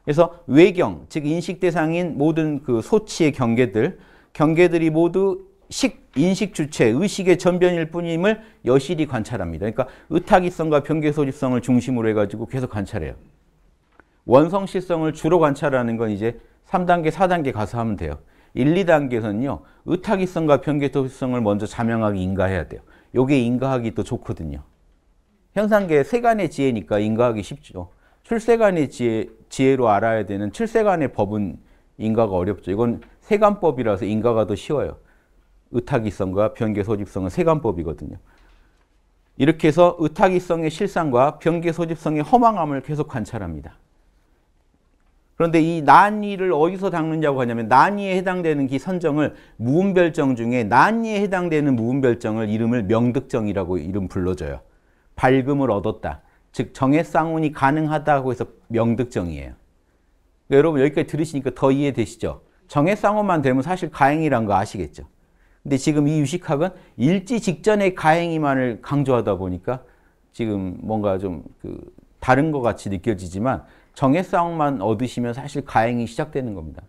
그래서 외경, 즉 인식 대상인 모든 그 소치의 경계들, 경계들이 모두 식, 인식 주체, 의식의 전변일 뿐임을 여실히 관찰합니다. 그러니까 의타기성과 변계소지성을 중심으로 해가지고 계속 관찰해요. 원성실성을 주로 관찰하는 건 이제 3단계, 4단계 가서 하면 돼요. 1, 2단계에서는요. 의타기성과 변계도성을 먼저 자명하게 인가해야 돼요. 요게 인가하기 또 좋거든요. 현상계 세간의 지혜니까 인가하기 쉽죠. 출세간의 지혜, 지혜로 알아야 되는 출세간의 법은 인가가 어렵죠. 이건 세간법이라서 인가가 더 쉬워요. 의타기성과 변계소집성은 세간법이거든요. 이렇게 해서 의타기성의 실상과 변계소집성의 허망함을 계속 관찰합니다. 그런데 이 난이를 어디서 닦느냐고 하냐면 난이에 해당되는 기 선정을 무음별정 중에 난이에 해당되는 무음별정을 이름을 명득정이라고 이름 불러줘요. 밝음을 얻었다. 즉 정의 쌍운이 가능하다고 해서 명득정이에요. 그러니까 여러분 여기까지 들으시니까 더 이해되시죠? 정의 쌍운만 되면 사실 가행이란 거 아시겠죠? 근데 지금 이 유식학은 일지 직전의 가행이만을 강조하다 보니까 지금 뭔가 좀그 다른 것 같이 느껴지지만 정해성만 얻으시면 사실 가행이 시작되는 겁니다.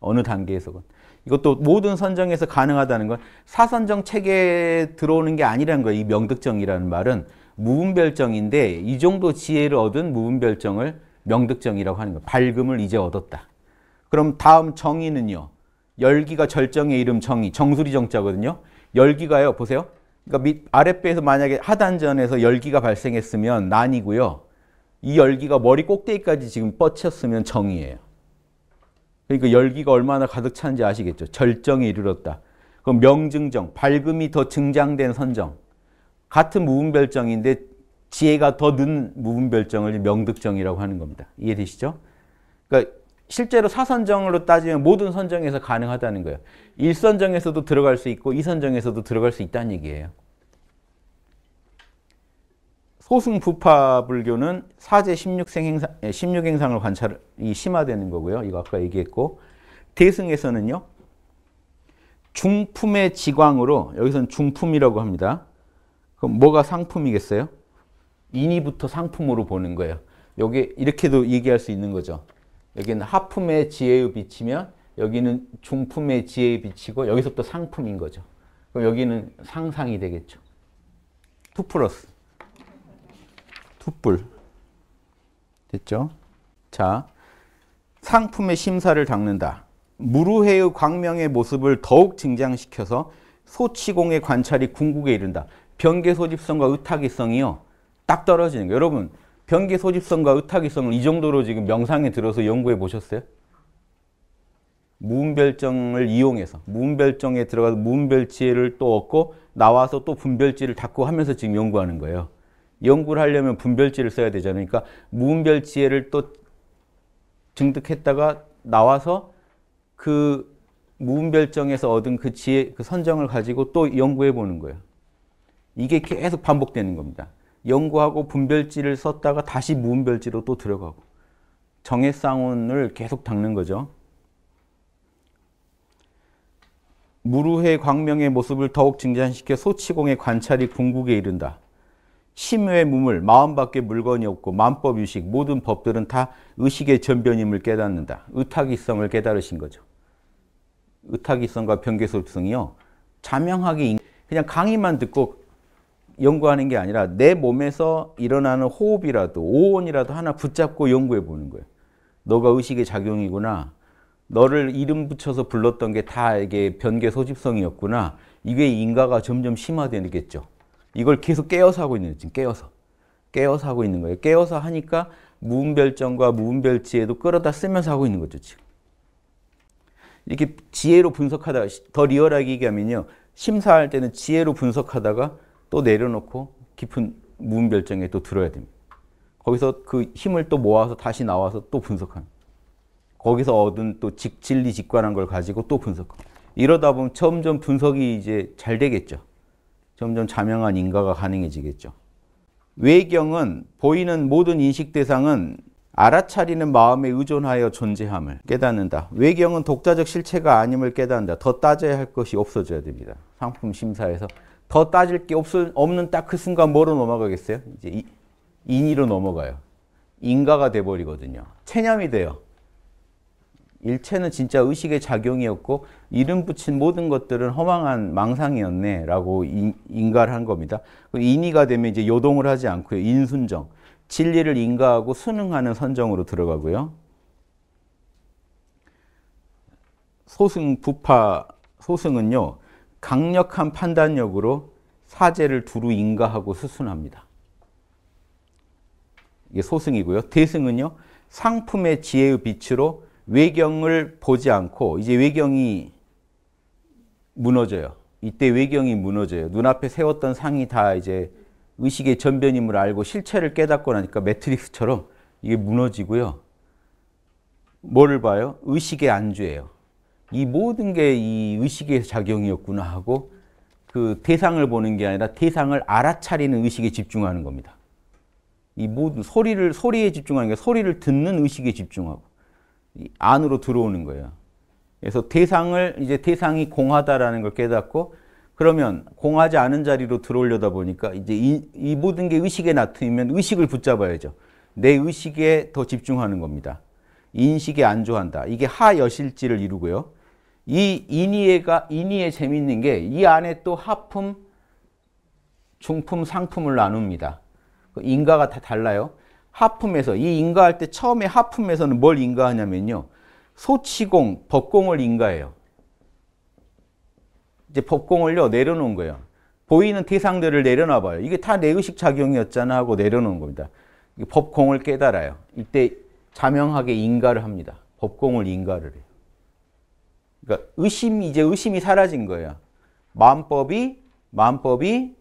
어느 단계에서건. 이것도 모든 선정에서 가능하다는 건 사선정 체계에 들어오는 게 아니라는 거예요. 이 명득정이라는 말은 무분별정인데 이 정도 지혜를 얻은 무분별정을 명득정이라고 하는 거예요. 밝음을 이제 얻었다. 그럼 다음 정의는요. 열기가 절정의 이름 정의, 정수리 정자거든요. 열기가요. 보세요. 그러니까 밑 아랫배에서 만약에 하단전에서 열기가 발생했으면 난이고요. 이 열기가 머리 꼭대기까지 지금 뻗쳤으면 정이에요. 그러니까 열기가 얼마나 가득 찬지 아시겠죠? 절정에 이르렀다. 그럼 명증정, 밝음이 더 증장된 선정. 같은 무분별정인데 지혜가 더 는 무분별정을 명득정이라고 하는 겁니다. 이해되시죠? 그러니까 실제로 사선정으로 따지면 모든 선정에서 가능하다는 거예요. 일선정에서도 들어갈 수 있고 이선정에서도 들어갈 수 있다는 얘기예요. 소승 부파 불교는 사제 1 6 행상, 16행상을 예, 관찰이 심화되는 거고요. 이거 아까 얘기했고. 대승에서는요. 중품의 지광으로 여기선 중품이라고 합니다. 그럼 뭐가 상품이겠어요? 인이부터 상품으로 보는 거예요. 여기 이렇게도 얘기할 수 있는 거죠. 여기는 하품의 지혜의 비치면 여기는 중품의 지혜의 비치고 여기서부터 상품인 거죠. 그럼 여기는 상상이 되겠죠. 투 플러스. 투뿔 됐죠? 자, 상품의 심사를 닦는다. 무루해의 광명의 모습을 더욱 증장시켜서 소치공의 관찰이 궁극에 이른다. 변계 소집성과 의타기성이요. 딱 떨어지는 거 여러분, 변계 소집성과 의타기성을 이 정도로 지금 명상에 들어서 연구해 보셨어요? 무음별정을 이용해서 무음별정에 들어가서 무음별지혜를 또 얻고 나와서 또 분별지를 닦고 하면서 지금 연구하는 거예요. 연구를 하려면 분별지를 써야 되잖아요. 그러니까 무분별지혜를 또 증득했다가 나와서 그 무분별정에서 얻은 그 지혜, 그 선정을 가지고 또 연구해 보는 거예요. 이게 계속 반복되는 겁니다. 연구하고 분별지를 썼다가 다시 무분별지로 또 들어가고 정의 쌍운을 계속 닦는 거죠. 무루해 광명의 모습을 더욱 증진시켜 소치공의 관찰이 궁극에 이른다. 심의 무물, 마음밖에 물건이 없고 만법 유식, 모든 법들은 다 의식의 전변임을 깨닫는다. 의탁이성을 깨달으신 거죠. 의탁이성과 변개소성이요. 자명하게 그냥 강의만 듣고 연구하는 게 아니라 내 몸에서 일어나는 호흡이라도 오온이라도 하나 붙잡고 연구해 보는 거예요. 너가 의식의 작용이구나. 너를 이름 붙여서 불렀던 게 다 이게 변개 소집성이었구나. 이게 인가가 점점 심화되겠죠. 이걸 계속 깨어서 하고 있는 거예요. 지금 깨어서. 깨어서 하고 있는 거예요. 깨어서 하니까 무음별정과 무음별지에도 끌어다 쓰면서 하고 있는 거죠, 지금. 이렇게 지혜로 분석하다가 더 리얼하게 얘기하면요. 심사할 때는 지혜로 분석하다가 또 내려놓고 깊은 무음별정에 또 들어야 됩니다. 거기서 그 힘을 또 모아서 다시 나와서 또 분석합니다. 거기서 얻은 또 직, 진리 직관한 걸 가지고 또 분석합니다. 이러다 보면 점점 분석이 이제 잘 되겠죠. 점점 자명한 인가가 가능해지겠죠. 외경은 보이는 모든 인식 대상은 알아차리는 마음에 의존하여 존재함을 깨닫는다. 외경은 독자적 실체가 아님을 깨닫는다. 더 따져야 할 것이 없어져야 됩니다. 상품 심사에서 더 따질 게없 없는 딱 그 순간 뭐로 넘어가겠어요? 이제 이, 인의로 넘어가요. 인가가 돼버리거든요. 체념이 돼요. 일체는 진짜 의식의 작용이었고 이름 붙인 모든 것들은 허망한 망상이었네라고 인가를 한 겁니다. 그 인의가 되면 이제 요동을 하지 않고요. 인순정. 진리를 인가하고 순응하는 선정으로 들어가고요. 소승 부파 소승은요. 강력한 판단력으로 사제를 두루 인가하고 수순합니다. 이게 소승이고요. 대승은요. 상품의 지혜의 빛으로 외경을 보지 않고 이제 외경이 무너져요. 이때 외경이 무너져요. 눈앞에 세웠던 상이 다 이제 의식의 전변임을 알고 실체를 깨닫고 나니까 매트릭스처럼 이게 무너지고요. 뭐를 봐요? 의식의 안주예요. 이 모든 게 이 의식의 작용이었구나 하고 그 대상을 보는 게 아니라 대상을 알아차리는 의식에 집중하는 겁니다. 이 모든 소리를 소리에 집중하는 게 소리를 듣는 의식에 집중하고 안으로 들어오는 거예요. 그래서 대상을 이제 대상이 공하다라는 걸 깨닫고 그러면 공하지 않은 자리로 들어오려다 보니까 이제 이, 이 모든 게 의식에 나타나면 의식을 붙잡아야죠. 내 의식에 더 집중하는 겁니다. 인식에 안주한다. 이게 하여실지를 이루고요. 이 인의가 인의에 재밌는 게 이 안에 또 하품, 중품, 상품을 나눕니다. 그 인가가 다 달라요. 하품에서 이 인가할 때 처음에 하품에서는 뭘 인가하냐면요. 소치공, 법공을 인가해요. 이제 법공을요 내려놓은 거예요. 보이는 대상들을 내려놔 봐요. 이게 다 내 의식 작용이었잖아 하고 내려놓은 겁니다. 법공을 깨달아요. 이때 자명하게 인가를 합니다. 법공을 인가를 해요. 그러니까 의심 이제 의심이 사라진 거예요. 마음법이 마음법이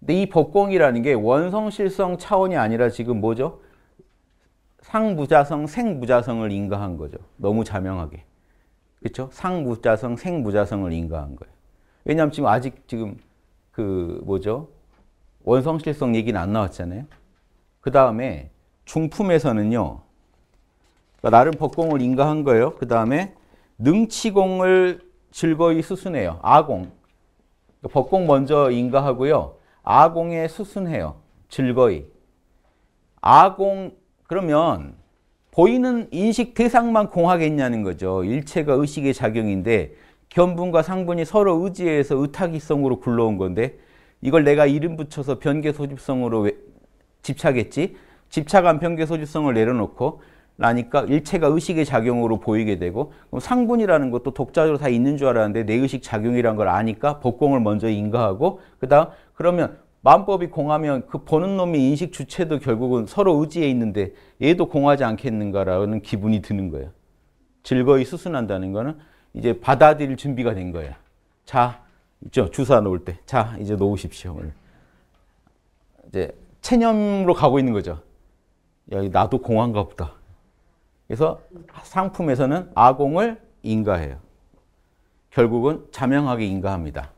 근데 이 법공이라는 게 원성실성 차원이 아니라 지금 뭐죠? 상부자성, 생부자성을 인가한 거죠. 너무 자명하게. 그렇죠? 상부자성, 생부자성을 인가한 거예요. 왜냐하면 지금 아직 지금 그 뭐죠? 원성실성 얘기는 안 나왔잖아요. 그 다음에 중품에서는요. 그러니까 나름 법공을 인가한 거예요. 그 다음에 능치공을 즐거이 수순해요. 아공. 그러니까 법공 먼저 인가하고요. 아공에 수순해요. 즐거이. 아공 그러면 보이는 인식 대상만 공하겠냐는 거죠. 일체가 의식의 작용인데 견분과 상분이 서로 의지해서 의타기성으로 굴러온 건데 이걸 내가 이름 붙여서 변계 소집성으로 집착했지. 집착한 변계 소집성을 내려놓고 라니까 일체가 의식의 작용으로 보이게 되고 상분이라는 것도 독자적으로 다 있는 줄 알았는데 내 의식 작용이란 걸 아니까 법공을 먼저 인가하고 그다음 그러면 만법이 공하면 그 보는 놈이 인식 주체도 결국은 서로 의지에 있는데 얘도 공하지 않겠는가라는 기분이 드는 거예요. 즐거이 수순한다는 거는 이제 받아들일 준비가 된 거예요. 자, 있죠? 주사 놓을 때. 자, 이제 놓으십시오. 오늘. 이제 체념으로 가고 있는 거죠. 야, 나도 공한가 보다. 그래서 상품에서는 아공을 인가해요. 결국은 자명하게 인가합니다.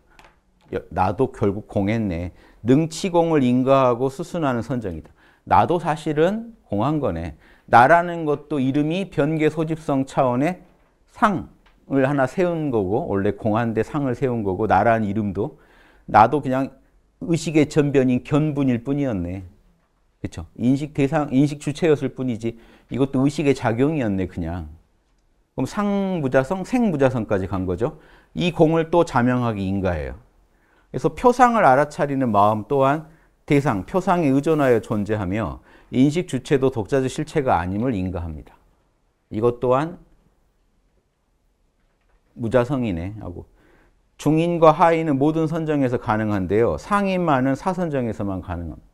나도 결국 공했네. 능치공을 인가하고 수순하는 선정이다. 나도 사실은 공한 거네. 나라는 것도 이름이 변계 소집성 차원의 상을 하나 세운 거고 원래 공한데 상을 세운 거고 나라는 이름도 나도 그냥 의식의 전변인 견분일 뿐이었네. 그렇죠? 인식 대상, 인식 주체였을 뿐이지 이것도 의식의 작용이었네 그냥. 그럼 상부자성, 생부자성까지 간 거죠. 이 공을 또 자명하기 인가해요. 그래서 표상을 알아차리는 마음 또한 대상, 표상에 의존하여 존재하며 인식 주체도 독자적 실체가 아님을 인가합니다. 이것 또한 무자성이네 하고 중인과 하인은 모든 선정에서 가능한데요. 상인만은 사선정에서만 가능합니다.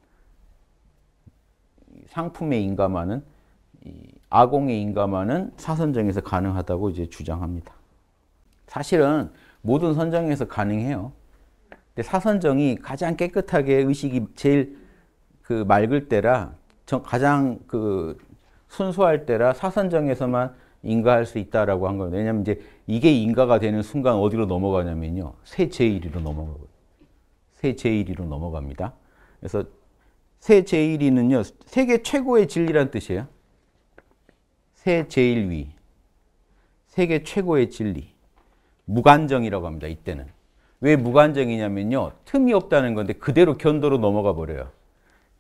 상품에 인감하는 아공에 인감하는 사선정에서 가능하다고 이제 주장합니다. 사실은 모든 선정에서 가능해요. 근데 사선정이 가장 깨끗하게 의식이 제일 그 맑을 때라 가장 그 순수할 때라 사선정에서만 인가할 수 있다라고 한 겁니다. 왜냐면 이제 이게 인가가 되는 순간 어디로 넘어가냐면요. 새 제1위로 넘어가고 새 제1위로 넘어갑니다. 그래서 세 제1위는요. 세계 최고의 진리란 뜻이에요. 세 제1위. 세계 최고의 진리. 무관정이라고 합니다. 이때는. 왜 무관정이냐면요. 틈이 없다는 건데 그대로 견도로 넘어가 버려요.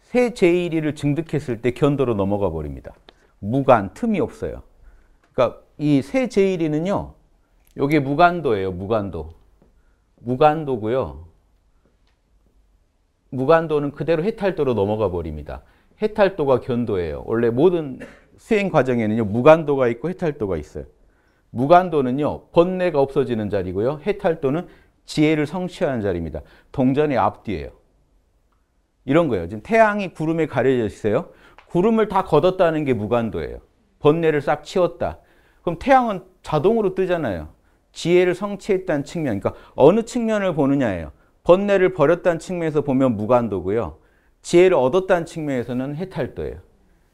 새 제1위를 증득했을 때 견도로 넘어가 버립니다. 무관, 틈이 없어요. 그러니까 이새 제1위는요. 요게 무관도예요. 무관도. 무관도고요. 무관도는 그대로 해탈도로 넘어가 버립니다. 해탈도가 견도예요. 원래 모든 수행 과정에는요. 무간도가 있고 해탈도가 있어요. 무간도는요. 번뇌가 없어지는 자리고요. 해탈도는 지혜를 성취하는 자리입니다. 동전의 앞뒤예요. 이런 거예요. 지금 태양이 구름에 가려져 있어요. 구름을 다 걷었다는 게 무간도예요. 번뇌를 싹 치웠다. 그럼 태양은 자동으로 뜨잖아요. 지혜를 성취했다는 측면. 그러니까 어느 측면을 보느냐예요. 번뇌를 버렸다는 측면에서 보면 무관도고요 지혜를 얻었다는 측면에서는 해탈도예요.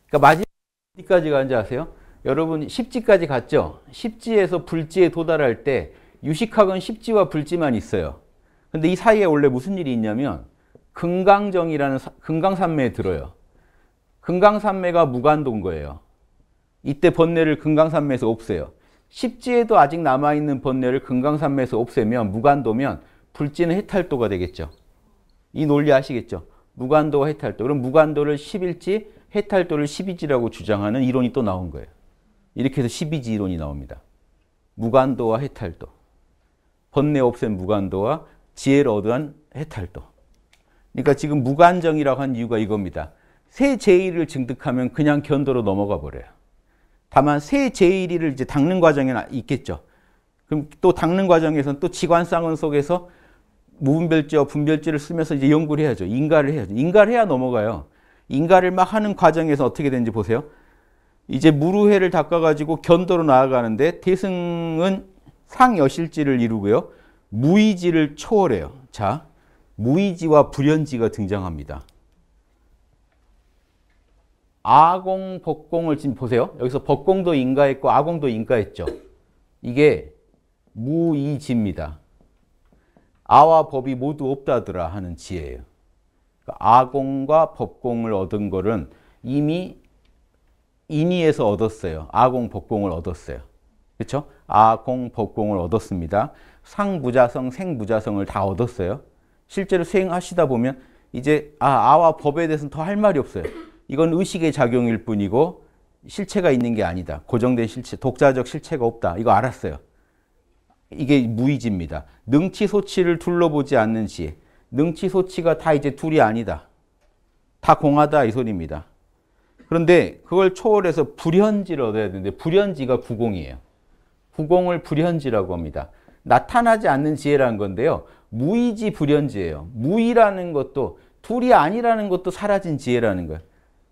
그러니까 마지막 어디까지 가는지 아세요? 여러분 십지까지 갔죠? 십지에서 불지에 도달할 때 유식학은 십지와 불지만 있어요. 근데 이 사이에 원래 무슨 일이 있냐면 금강정이라는 금강산매에 들어요. 금강산매가 무관도인 거예요. 이때 번뇌를 금강산매에서 없애요. 십지에도 아직 남아있는 번뇌를 금강산매에서 없애면 무관도면 불지는 해탈도가 되겠죠. 이 논리 아시겠죠? 무관도와 해탈도. 그럼 무관도를 11지, 해탈도를 12지라고 주장하는 이론이 또 나온 거예요. 이렇게 해서 12지 이론이 나옵니다. 무관도와 해탈도. 번뇌 없앤 무관도와 지혜를 얻은 해탈도. 그러니까 지금 무관정이라고 한 이유가 이겁니다. 새 제1을 증득하면 그냥 견도로 넘어가 버려요. 다만 새 제1를 이제 닦는 과정에 있겠죠. 그럼 또 닦는 과정에서는 또 지관쌍은 속에서 무분별지와 분별지를 쓰면서 이제 연구를 해야죠. 인가를 해야죠. 인가를 해야 넘어가요. 인가를 막 하는 과정에서 어떻게 되는지 보세요. 이제 무루회를 닦아가지고 견도로 나아가는데 대승은 상여실지를 이루고요. 무의지를 초월해요. 자, 무의지와 불연지가 등장합니다. 아공, 법공을 지금 보세요. 여기서 법공도 인가했고 아공도 인가했죠. 이게 무의지입니다. 아와 법이 모두 없다더라 하는 지혜예요. 그러니까 아공과 법공을 얻은 거는 이미 인의에서 얻었어요. 아공, 법공을 얻었어요. 그렇죠? 아공, 법공을 얻었습니다. 상부자성, 생부자성을 다 얻었어요. 실제로 수행하시다 보면 이제 아, 아와 법에 대해서는 더 할 말이 없어요. 이건 의식의 작용일 뿐이고 실체가 있는 게 아니다. 고정된 실체, 독자적 실체가 없다. 이거 알았어요. 이게 무의지입니다. 능치 소치를 둘러보지 않는 지 능치 소치가 다 이제 둘이 아니다. 다 공하다 이 소리입니다. 그런데 그걸 초월해서 불현지를 얻어야 되는데 불현지가 구공이에요. 구공을 불현지라고 합니다. 나타나지 않는 지혜라는 건데요. 무의지 불현지예요. 무의라는 것도 둘이 아니라는 것도 사라진 지혜라는 거예요.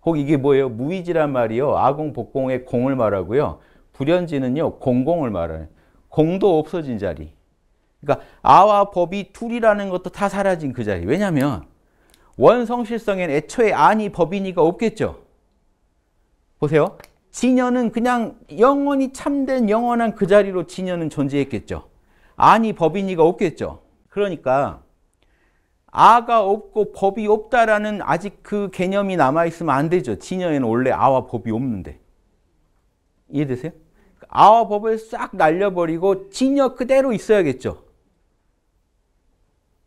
혹 이게 뭐예요? 무의지란 말이요. 아공, 복공의 공을 말하고요. 불현지는요. 공공을 말하는 공도 없어진 자리. 그러니까 아와 법이 둘이라는 것도 다 사라진 그 자리. 왜냐하면 원성실성엔 애초에 안이 법이니까 없겠죠. 보세요. 진여는 그냥 영원히 참된 영원한 그 자리로 진여는 존재했겠죠. 안이 법이니가 없겠죠. 그러니까 아가 없고 법이 없다라는 아직 그 개념이 남아있으면 안 되죠. 진여에는 원래 아와 법이 없는데. 이해되세요? 아와 법을 싹 날려버리고 징역 그대로 있어야겠죠.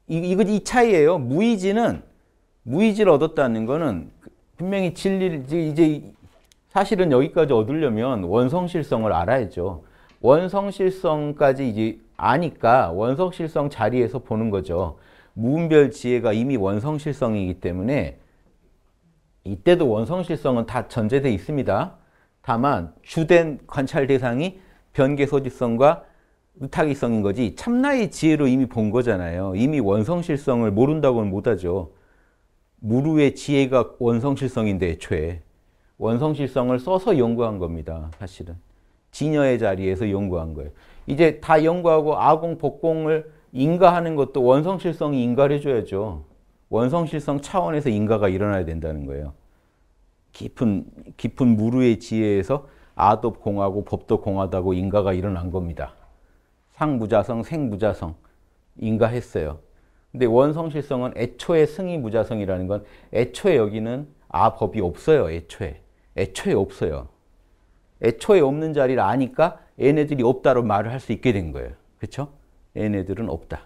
이, 이거 이 차이예요. 무의지는 무의지를 얻었다는 거는 분명히 진리를 이제 사실은 여기까지 얻으려면 원성실성을 알아야죠. 원성실성까지 이제 아니까 원성실성 자리에서 보는 거죠. 무분별 지혜가 이미 원성실성이기 때문에 이때도 원성실성은 다 전제돼 있습니다. 다만 주된 관찰 대상이 변계 소지성과 의탁이성인 거지 참나의 지혜로 이미 본 거잖아요. 이미 원성실성을 모른다고는 못하죠. 무루의 지혜가 원성실성인데 애초에 원성실성을 써서 연구한 겁니다. 사실은 진여의 자리에서 연구한 거예요. 이제 다 연구하고 아공, 복공을 인가하는 것도 원성실성이 인가를 해줘야죠. 원성실성 차원에서 인가가 일어나야 된다는 거예요. 깊은 깊은 무르의 지혜에서 아도 공하고 법도 공하다고 인가가 일어난 겁니다. 상부자성, 생부자성 인가했어요. 근데 원성실성은 애초에 승이무자성이라는 건 애초에 여기는 아법이 없어요. 애초에. 애초에 없어요. 애초에 없는 자리를 아니까 얘네들이 없다로 말을 할 수 있게 된 거예요. 그렇죠? 얘네들은 없다.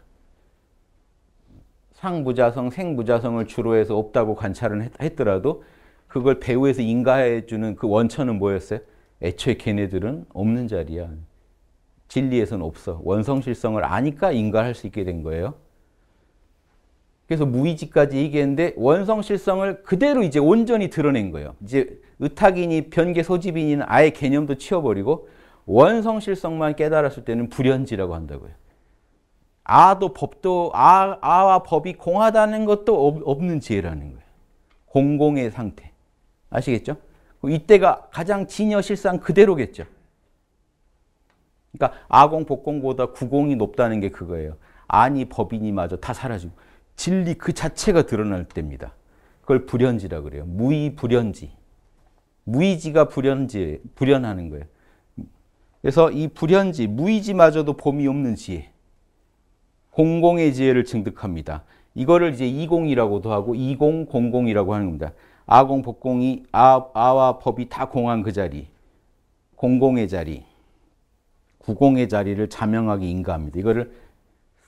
상부자성, 생부자성을 주로 해서 없다고 관찰은 했, 더라도 그걸 배우에서 인가해 주는 그 원천은 뭐였어요? 애초에 걔네들은 없는 자리야. 진리에선 없어. 원성실성을 아니까 인가할 수 있게 된 거예요. 그래서 무의지까지 얘기했는데 원성실성을 그대로 이제 온전히 드러낸 거예요. 이제 의탁이니 변계 소집이니 아예 개념도 치워버리고 원성실성만 깨달았을 때는 불현지라고 한다고요. 아도 법도 아, 아와 법이 공하다는 것도 없는 지혜라는 거예요. 공공의 상태. 아시겠죠? 이때가 가장 진여 실상 그대로겠죠. 그러니까 아공, 복공보다 구공이 높다는 게 그거예요. 안이 법인이마저 다 사라지고 진리 그 자체가 드러날 때입니다. 그걸 불현지라 그래요. 무의 불현지. 무의지가 불현지, 불현하는 거예요. 그래서 이 불현지, 무의지마저도 봄이 없는 지혜. 공공의 지혜를 증득합니다. 이거를 이제 20이라고도 하고 2000이라고 하는 겁니다. 아공, 복공이 아, 아와 법이 다 공한 그 자리, 공공의 자리, 구공의 자리를 자명하게 인가합니다. 이거를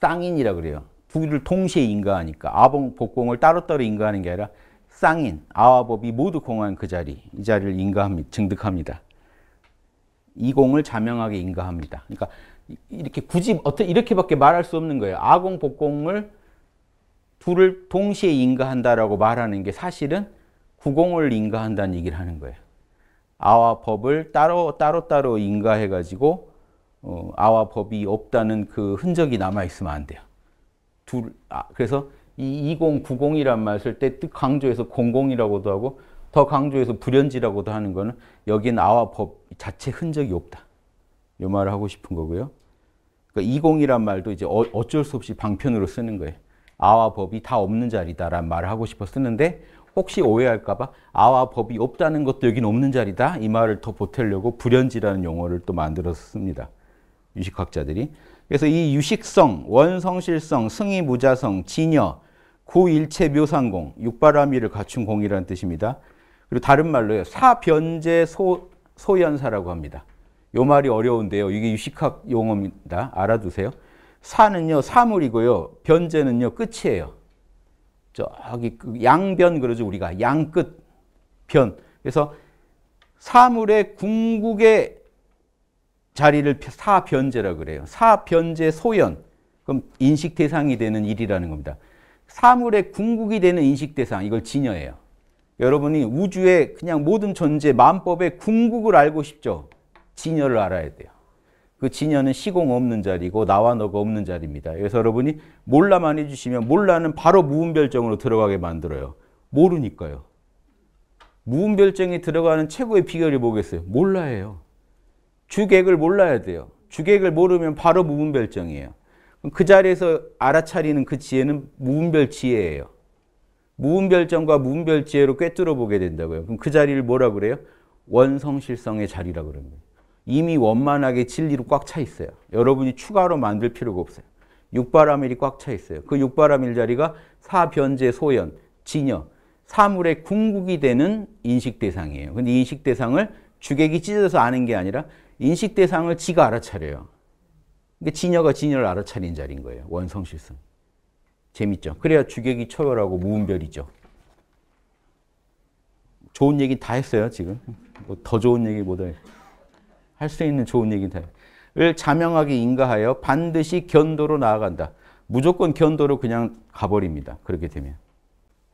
쌍인이라 그래요. 두 개를 동시에 인가하니까 아공 복공을 따로따로 인가하는 게 아니라 쌍인, 아와 법이 모두 공한 그 자리, 이 자리를 인가합니다. 증득합니다. 이공을 자명하게 인가합니다. 그러니까 이렇게 굳이 어떻게 이렇게밖에 말할 수 없는 거예요. 아공, 복공을 둘을 동시에 인가한다라고 말하는 게 사실은 구공을 인가한다는 얘기를 하는 거예요. 아와 법을 따로 따로 따로 인가해 가지고 어, 아와 법이 없다는 그 흔적이 남아 있으면 안 돼요. 둘 아, 그래서 이 2090이란 말을 때뜻 강조해서 00이라고도 하고 더 강조해서 불연지라고도 하는 거는 여긴 아와 법 자체 흔적이 없다. 요 말을 하고 싶은 거고요. 그러니까 20이란 말도 이제 어, 어쩔 수 없이 방편으로 쓰는 거예요. 아와 법이 다 없는 자리다라는 말을 하고 싶어 쓰는데 혹시 오해할까봐 아와 법이 없다는 것도 여긴 없는 자리다 이 말을 더 보태려고 불연지라는 용어를 또 만들었습니다. 유식학자들이. 그래서 이 유식성, 원성실성, 승의무자성, 진여, 구일체 묘상공, 육바라미를 갖춘 공이라는 뜻입니다. 그리고 다른 말로 사변제 소, 소연사라고 합니다. 요 말이 어려운데요. 이게 유식학 용어입니다. 알아두세요. 사는요, 사물이고요. 변제는요, 끝이에요. 저기 그 양변 그러죠 우리가 양끝 변. 그래서 사물의 궁극의 자리를 사변제라고 그래요. 사변제 소연. 그럼 인식 대상이 되는 일이라는 겁니다. 사물의 궁극이 되는 인식 대상 이걸 진여예요. 여러분이 우주의 그냥 모든 존재 만법의 궁극을 알고 싶죠. 진여를 알아야 돼요. 그 진여는 시공 없는 자리고 나와 너가 없는 자리입니다. 그래서 여러분이 몰라만 해주시면 몰라는 바로 무음별정으로 들어가게 만들어요. 모르니까요. 무음별정이 들어가는 최고의 비결이 뭐겠어요? 몰라예요. 주객을 몰라야 돼요. 주객을 모르면 바로 무음별정이에요. 그 자리에서 알아차리는 그 지혜는 무음별 지혜예요. 무음별정과 무음별 지혜로 꿰뚫어 보게 된다고요. 그럼 그 자리를 뭐라 그래요? 원성실성의 자리라 그럽니다. 이미 원만하게 진리로 꽉 차 있어요. 여러분이 추가로 만들 필요가 없어요. 육바라밀이 꽉 차 있어요. 그 육바라밀 자리가 사변제 소연, 진여, 사물의 궁극이 되는 인식 대상이에요. 근데 인식 대상을 주객이 찢어서 아는 게 아니라 인식 대상을 지가 알아차려요. 그러니까 진여가 진여를 알아차린 자리인 거예요. 원성실성. 재밌죠? 그래야 주객이 초열하고 무분별이죠. 좋은 얘기 다 했어요, 지금. 뭐더 좋은 얘기 못할. 할수 있는 좋은 얘기를 자명하게 인가하여 반드시 견도로 나아간다. 무조건 견도로 그냥 가버립니다. 그렇게 되면.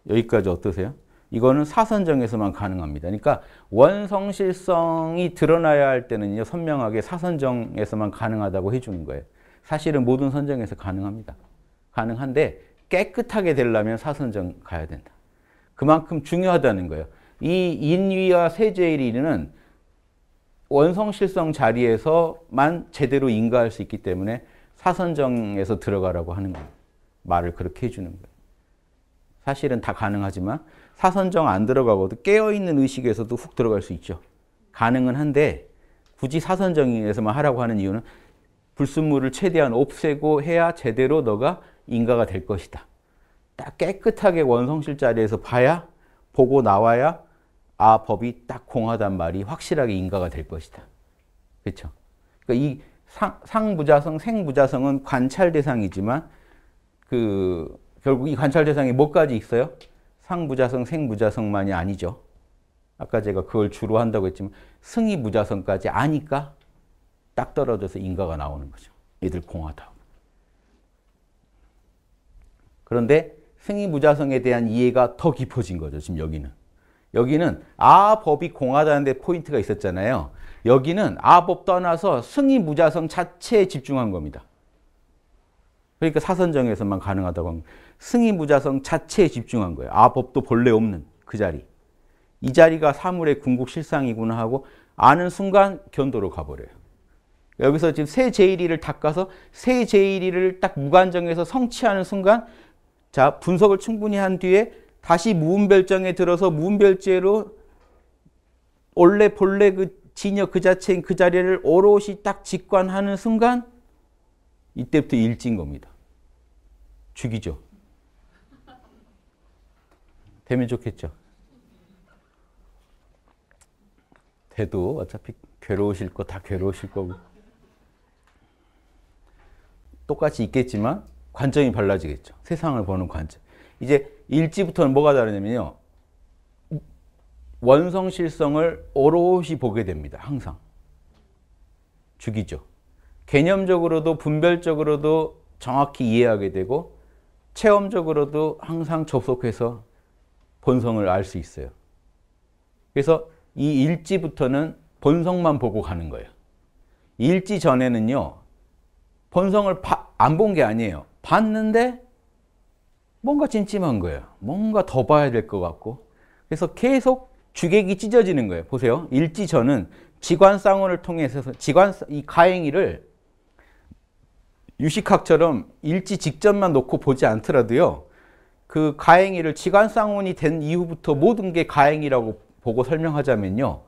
여기까지 어떠세요? 이거는 사선정에서만 가능합니다. 그러니까 원성실성이 드러나야 할 때는요, 선명하게 사선정에서만 가능하다고 해주는 거예요. 사실은 모든 선정에서 가능합니다. 가능한데 깨끗하게 되려면 사선정 가야 된다. 그만큼 중요하다는 거예요. 이 인위와 세제의 일위는 원성실성 자리에서만 제대로 인가할 수 있기 때문에 사선정에서 들어가라고 하는 거예요. 말을 그렇게 해주는 거예요. 사실은 다 가능하지만 사선정 안 들어가고도 깨어있는 의식에서도 훅 들어갈 수 있죠. 가능은 한데 굳이 사선정에서만 하라고 하는 이유는 불순물을 최대한 없애고 해야 제대로 너가 인가가 될 것이다. 딱 깨끗하게 원성실 자리에서 봐야 보고 나와야 아 법이 딱 공하단 말이 확실하게 인가가 될 것이다. 그렇죠? 그러니까 이 상, 상부자성, 생부자성은 관찰 대상이지만 그 결국 이 관찰 대상이 뭐까지 있어요? 상부자성, 생부자성만이 아니죠. 아까 제가 그걸 주로 한다고 했지만 승이부자성까지 아니까 딱 떨어져서 인가가 나오는 거죠. 얘들 공하다. 그런데 승이부자성에 대한 이해가 더 깊어진 거죠. 지금 여기는. 여기는 아 법이 공하다는 데 포인트가 있었잖아요. 여기는 아법 떠나서 승의 무자성 자체에 집중한 겁니다. 그러니까 사선정에서만 가능하다고 한 승의 무자성 자체에 집중한 거예요. 아 법도 본래 없는 그 자리. 이 자리가 사물의 궁극 실상이구나 하고 아는 순간 견도로 가버려요. 여기서 지금 새 제1위를 닦아서 새 제1위를 딱 무관정에서 성취하는 순간 자 분석을 충분히 한 뒤에 다시 무음별장에 들어서 무음별죄로 원래 본래 그 진여 그 자체인 그 자리를 오롯이 딱 직관하는 순간 이때부터 일진 겁니다. 죽이죠. 되면 좋겠죠. 돼도 어차피 괴로우실 거 다 괴로우실 거고 똑같이 있겠지만 관점이 달라지겠죠. 세상을 보는 관점. 이제 일지부터는 뭐가 다르냐면요. 원성실성을 오롯이 보게 됩니다. 항상. 죽이죠. 개념적으로도 분별적으로도 정확히 이해하게 되고 체험적으로도 항상 접속해서 본성을 알 수 있어요. 그래서 이 일지부터는 본성만 보고 가는 거예요. 일지 전에는요. 본성을 안 본 게 아니에요. 봤는데 뭔가 찜찜한 거예요. 뭔가 더 봐야 될 것 같고. 그래서 계속 주객이 찢어지는 거예요. 보세요. 일지전은 지관 쌍원을 통해서 지관 이 가행이를 유식학처럼 일지 직전만 놓고 보지 않더라도요. 그 가행이를 지관 쌍원이 된 이후부터 모든 게 가행이라고 보고 설명하자면요.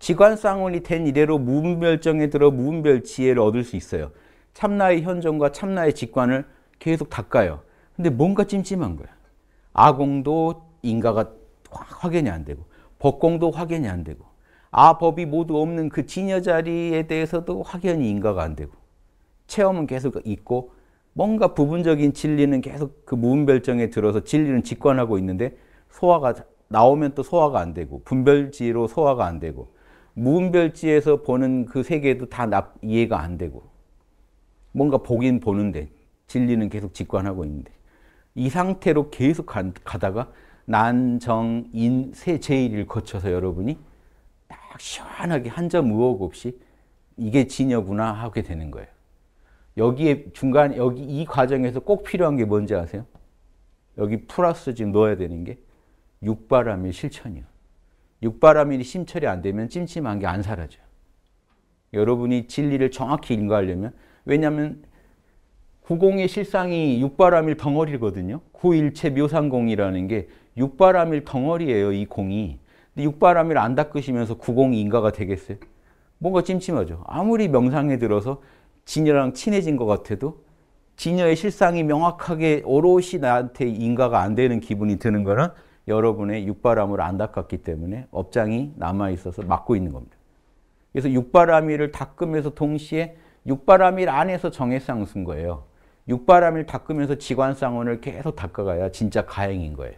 지관 쌍원이 된 이래로 무분별정에 들어 무분별 지혜를 얻을 수 있어요. 참나의 현존과 참나의 직관을 계속 닦아요. 근데 뭔가 찜찜한 거야. 아공도 인가가 확연히 안 되고 법공도 확연히 안 되고 아법이 모두 없는 그 진여 자리에 대해서도 확연히 인가가 안 되고 체험은 계속 있고 뭔가 부분적인 진리는 계속 그 무분별정에 들어서 진리는 직관하고 있는데 소화가 나오면 또 소화가 안 되고 분별지로 소화가 안 되고 무분별지에서 보는 그 세계도 다 납, 이해가 안 되고 뭔가 보긴 보는데 진리는 계속 직관하고 있는데 이 상태로 계속 가, 다가 난정인 세제일을 거쳐서 여러분이 딱 시원하게 한 점 의혹 없이 이게 진여구나 하게 되는 거예요. 여기에 중간 여기 이 과정에서 꼭 필요한 게 뭔지 아세요? 여기 플러스 지금 넣어야 되는 게 육바람일 실천이요. 육바람일이 심철이 안 되면 찜찜한 게 안 사라져요. 여러분이 진리를 정확히 인가하려면 왜냐하면 구공의 실상이 육바라밀 덩어리거든요. 구일체 묘상공이라는 게 육바람일 덩어리예요, 이 공이. 근데 육바람일 안 닦으시면서 구공이 인가가 되겠어요? 뭔가 찜찜하죠. 아무리 명상에 들어서 진여랑 친해진 것 같아도 진여의 실상이 명확하게 오롯이 나한테 인가가 안 되는 기분이 드는 거는 여러분의 육바람을 안 닦았기 때문에 업장이 남아있어서 막고 있는 겁니다. 그래서 육바람이를 닦으면서 동시에 육바람일 안에서 정해상승 거예요. 육바람을 닦으면서 지관쌍원을 계속 닦아가야 진짜 가행인 거예요.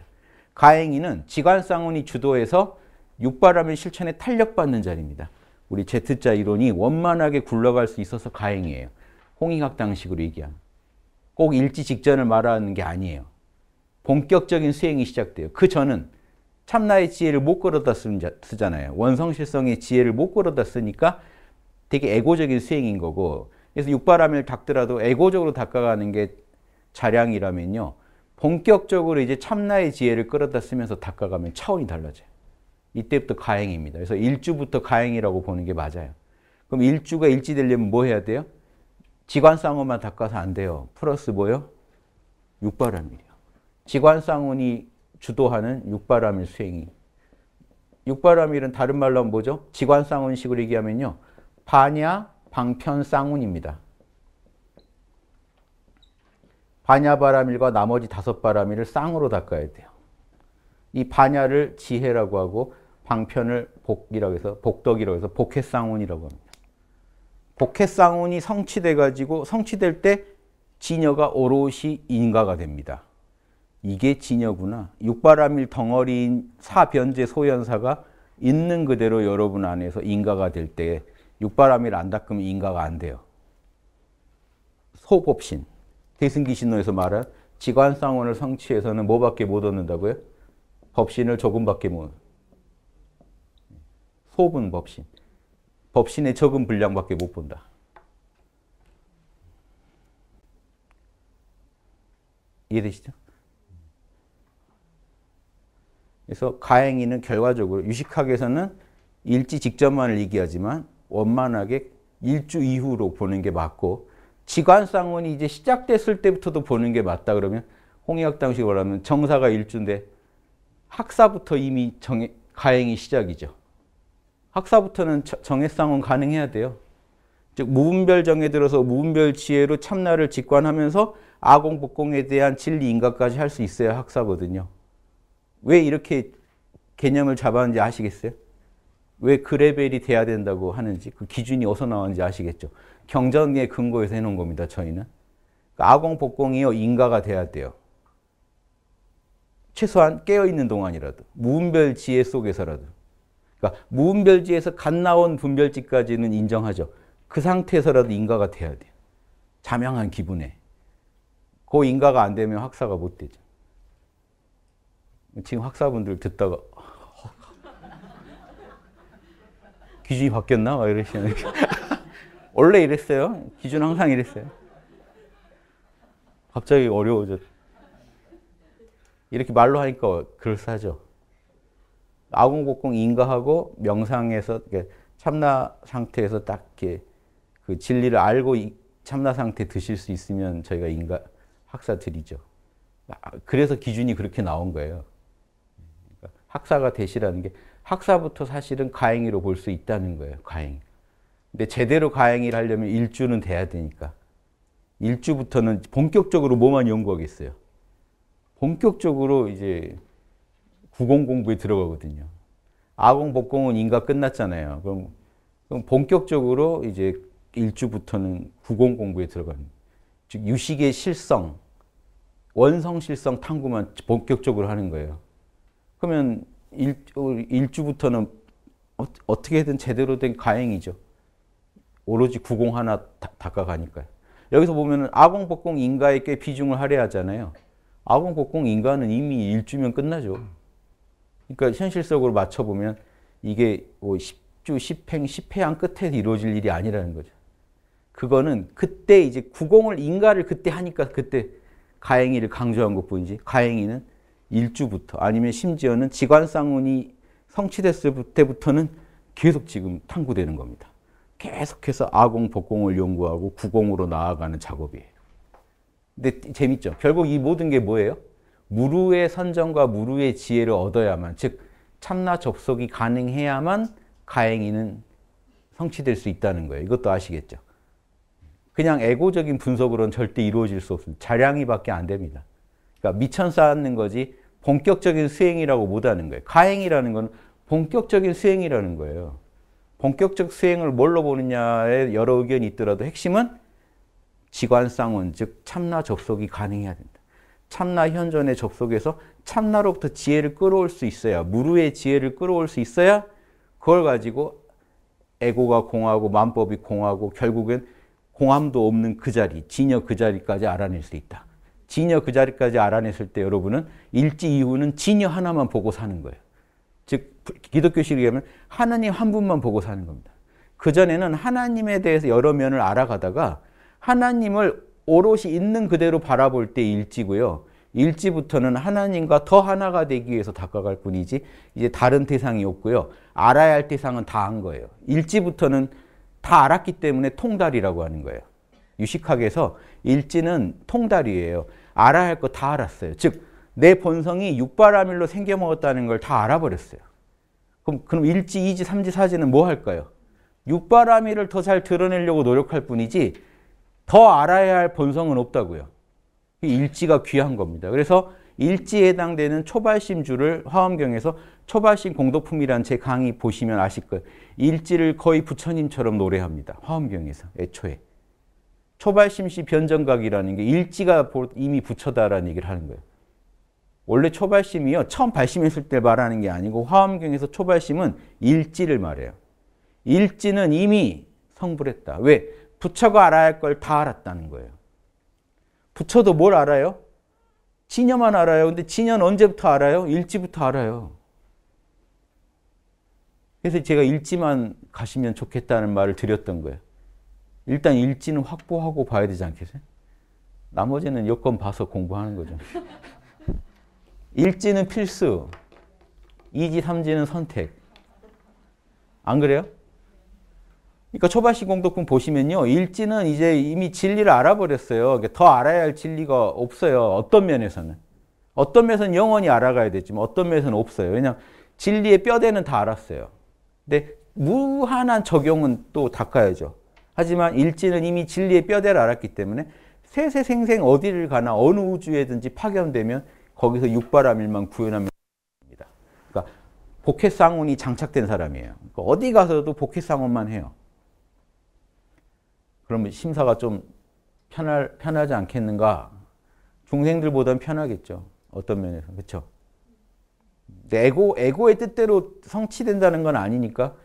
가행이는 지관쌍원이 주도해서 육바람일 실천에 탄력받는 자리입니다. 우리 Z자 이론이 원만하게 굴러갈 수 있어서 가행이에요. 홍익학당식으로 얘기하면. 꼭 일지 직전을 말하는 게 아니에요. 본격적인 수행이 시작돼요. 그 전은 참나의 지혜를 못 걸어다 쓰잖아요. 원성실성의 지혜를 못 걸어다 쓰니까 되게 에고적인 수행인 거고 그래서 육바람을 닦더라도 애고적으로 닦아가는 게 자량이라면요. 본격적으로 이제 참나의 지혜를 끌어다 쓰면서 닦아가면 차원이 달라져요. 이때부터 가행입니다. 그래서 일주부터 가행이라고 보는 게 맞아요. 그럼 일주가 일지 되려면 뭐 해야 돼요? 지관쌍원만 닦아서 안 돼요. 플러스 뭐요? 육바람일이요. 지관쌍원이 주도하는 육바람일 수행이. 육바람일은 다른 말로 하면 뭐죠? 지관쌍원식으로 얘기하면요. 반야, 방편쌍운입니다. 반야바람일과 나머지 다섯 바람일을 쌍으로 닦아야 돼요. 이 반야를 지혜라고 하고 방편을 복이라고 해서 복덕이라고 해서 복해쌍운이라고 합니다. 복해쌍운이 성취돼가지고 성취될 때 진여가 오롯이 인가가 됩니다. 이게 진여구나. 육바람일 덩어리인 사변제 소연사가 있는 그대로 여러분 안에서 인가가 될 때에 육바람일 안 닦으면 인가가 안 돼요. 소법신, 대승기신론에서 말한 지관상원을 성취해서는 뭐밖에 못 얻는다고요? 법신을 조금밖에 못 소분 법신. 법신의 적은 분량밖에 못 본다. 이해되시죠? 그래서 가행이는 결과적으로 유식학에서는 일지 직전만을 얘기하지만 원만하게 일주 이후로 보는 게 맞고 지관상원이 이제 시작됐을 때부터도 보는 게 맞다 그러면 홍의학 당식으로 하면 정사가 일주인데 학사부터 이미 정해, 가행이 시작이죠. 학사부터는 정해상은 가능해야 돼요. 즉 무분별정에 들어서 무분별 지혜로 참나를 직관하면서 아공 복공에 대한 진리 인가까지 할 수 있어야 학사거든요. 왜 이렇게 개념을 잡았는지 아시겠어요? 왜그 레벨이 돼야 된다고 하는지 그 기준이 어디서 나왔는지 아시겠죠? 경전의 근거에서 해놓은 겁니다. 저희는. 그러니까 아공 복공이요 인가가 돼야 돼요. 최소한 깨어있는 동안이라도 무분별 지혜 속에서라도 그러니까 무분별 지에서 갓 나온 분별지까지는 인정하죠. 그 상태에서라도 인가가 돼야 돼요. 자명한 기분에. 그 인가가 안 되면 학사가 못 되죠. 지금 학사분들 듣다가 기준이 바뀌었나? 막 이러시는. 원래 이랬어요. 기준 항상 이랬어요. 갑자기 어려워져. 이렇게 말로 하니까 그럴죠 아공곡공 인가하고 명상에서 참나 상태에서 딱이그 진리를 알고 참나 상태 드실 수 있으면 저희가 인가 학사 드리죠. 아, 그래서 기준이 그렇게 나온 거예요. 그러니까 학사가 되시라는 게 학사부터 사실은 가행위로볼 수 있다는 거예요. 가행. 근데 제대로 가행을 하려면 일주는 돼야 되니까. 일주부터는 본격적으로 뭐만 연구하겠어요. 본격적으로 이제 구공 공부에 들어가거든요. 아공 복공은 인가 끝났잖아요. 그럼, 그럼 본격적으로 이제 일주부터는 구공 공부에 들어가는 즉 유식의 실성, 원성 실성 탐구만 본격적으로 하는 거예요. 그러면 일, 어, 일주부터는 어, 어떻게든 제대로 된 가행이죠. 오로지 구공 하나 닦아가니까요. 여기서 보면 아공, 복공, 인가에 꽤 비중을 할애하잖아요. 아공, 복공, 인가는 이미 일주면 끝나죠. 그러니까 현실적으로 맞춰보면 이게 뭐 10주, 10행, 10회안 끝에 이루어질 일이 아니라는 거죠. 그거는 그때 이제 구공을 인가를 그때 하니까 그때 가행이를 강조한 것뿐이지 가행이는 일주부터 아니면 심지어는 지관쌍운이 성취됐을 때부터는 계속 지금 탐구되는 겁니다. 계속해서 아공, 복공을 연구하고 구공으로 나아가는 작업이에요. 근데 재밌죠? 결국 이 모든 게 뭐예요? 무루의 선정과 무루의 지혜를 얻어야만, 즉 참나 접속이 가능해야만 가행이는 성취될 수 있다는 거예요. 이것도 아시겠죠? 그냥 에고적인 분석으로는 절대 이루어질 수 없습니다. 자량이밖에 안 됩니다. 그러니까 미천 쌓는 거지 본격적인 수행이라고 못하는 거예요. 가행이라는 건 본격적인 수행이라는 거예요. 본격적 수행을 뭘로 보느냐에 여러 의견이 있더라도 핵심은 지관상은 즉 참나 접속이 가능해야 된다. 참나 현존의 접속에서 참나로부터 지혜를 끌어올 수 있어야 무루의 지혜를 끌어올 수 있어야 그걸 가지고 에고가 공하고 만법이 공하고 결국엔 공함도 없는 그 자리, 진여 그 자리까지 알아낼 수 있다. 진여 그 자리까지 알아냈을 때 여러분은 일지 이후는 진여 하나만 보고 사는 거예요. 즉 기독교식으로 얘기하면 하나님 한 분만 보고 사는 겁니다. 그전에는 하나님에 대해서 여러 면을 알아가다가 하나님을 오롯이 있는 그대로 바라볼 때 일지고요. 일지부터는 하나님과 더 하나가 되기 위해서 다가갈 뿐이지 이제 다른 대상이 없고요. 알아야 할 대상은 다 한 거예요. 일지부터는 다 알았기 때문에 통달이라고 하는 거예요. 유식학에서 일지는 통달이에요. 알아야 할 거 다 알았어요. 즉, 내 본성이 육바라밀로 생겨먹었다는 걸 다 알아버렸어요. 그럼, 그럼 일지, 이지, 삼지, 사지는 뭐 할까요? 육바라밀을 더 잘 드러내려고 노력할 뿐이지 더 알아야 할 본성은 없다고요. 일지가 귀한 겁니다. 그래서 일지에 해당되는 초발심주를 화엄경에서 초발심 공덕품이라는 제 강의 보시면 아실 거예요. 일지를 거의 부처님처럼 노래합니다. 화엄경에서 애초에. 초발심시 변정각이라는 게 일지가 이미 부처다라는 얘기를 하는 거예요. 원래 초발심이요. 처음 발심했을 때 말하는 게 아니고 화엄경에서 초발심은 일지를 말해요. 일지는 이미 성불했다. 왜? 부처가 알아야 할 걸 다 알았다는 거예요. 부처도 뭘 알아요? 진여만 알아요. 근데 진여는 언제부터 알아요? 일지부터 알아요. 그래서 제가 일지만 가시면 좋겠다는 말을 드렸던 거예요. 일단 일지는 확보하고 봐야 되지 않겠어요? 나머지는 여건 봐서 공부하는 거죠. 일지는 필수, 2지, 3지는 선택. 안 그래요? 그러니까 초바시공덕분 보시면요. 일지는 이제 이미 진리를 알아버렸어요. 그러니까 더 알아야 할 진리가 없어요. 어떤 면에서는. 어떤 면에서는 영원히 알아가야 되지만 뭐 어떤 면에서는 없어요. 왜냐하면 진리의 뼈대는 다 알았어요. 근데 무한한 적용은 또 닦아야죠. 하지만 일지는 이미 진리의 뼈대를 알았기 때문에 세세생생 어디를 가나 어느 우주에든지 파견되면 거기서 육바라밀만 구현하면 됩니다. 그러니까 복회상훈이 장착된 사람이에요. 그러니까 어디 가서도 복회상훈만 해요. 그러면 심사가 좀 편할, 편하지 않겠는가? 중생들보단 편하겠죠. 어떤 면에서. 그렇죠? 에고, 에고의 뜻대로 성취된다는 건 아니니까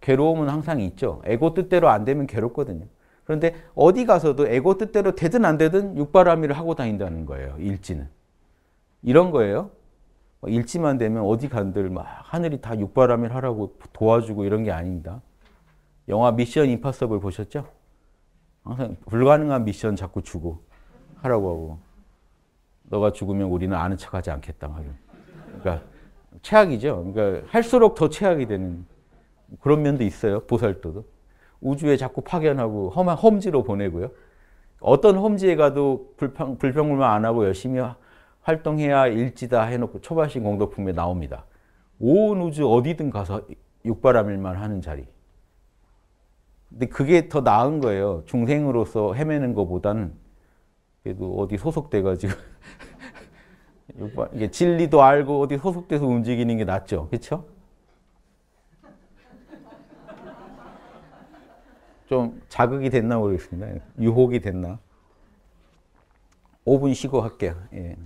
괴로움은 항상 있죠. 에고 뜻대로 안 되면 괴롭거든요. 그런데 어디 가서도 에고 뜻대로 되든 안 되든 육바라밀을 하고 다닌다는 거예요. 일지는. 이런 거예요. 뭐 일지만 되면 어디 간들 막 하늘이 다 육바라밀 하라고 도와주고 이런 게 아닙니다. 영화 미션 임파서블 보셨죠? 항상 불가능한 미션 자꾸 주고 하라고 하고 너가 죽으면 우리는 아는 척하지 않겠다. 그러니까 최악이죠. 그러니까 할수록 더 최악이 되는 그런 면도 있어요. 보살도도. 우주에 자꾸 파견하고 험한 험지로 보내고요. 어떤 험지에 가도 불평, 불평불만 안 하고 열심히 활동해야 일지다 해놓고 초발신 공덕품에 나옵니다. 온 우주 어디든 가서 육바람일만 하는 자리. 근데 그게 더 나은 거예요. 중생으로서 헤매는 것보다는 그래도 어디 소속돼가지고 이게 진리도 알고 어디 소속돼서 움직이는 게 낫죠. 그렇죠? 좀 자극이 됐나 모르겠습니다. 유혹이 됐나. 5분 쉬고 할게요. 예.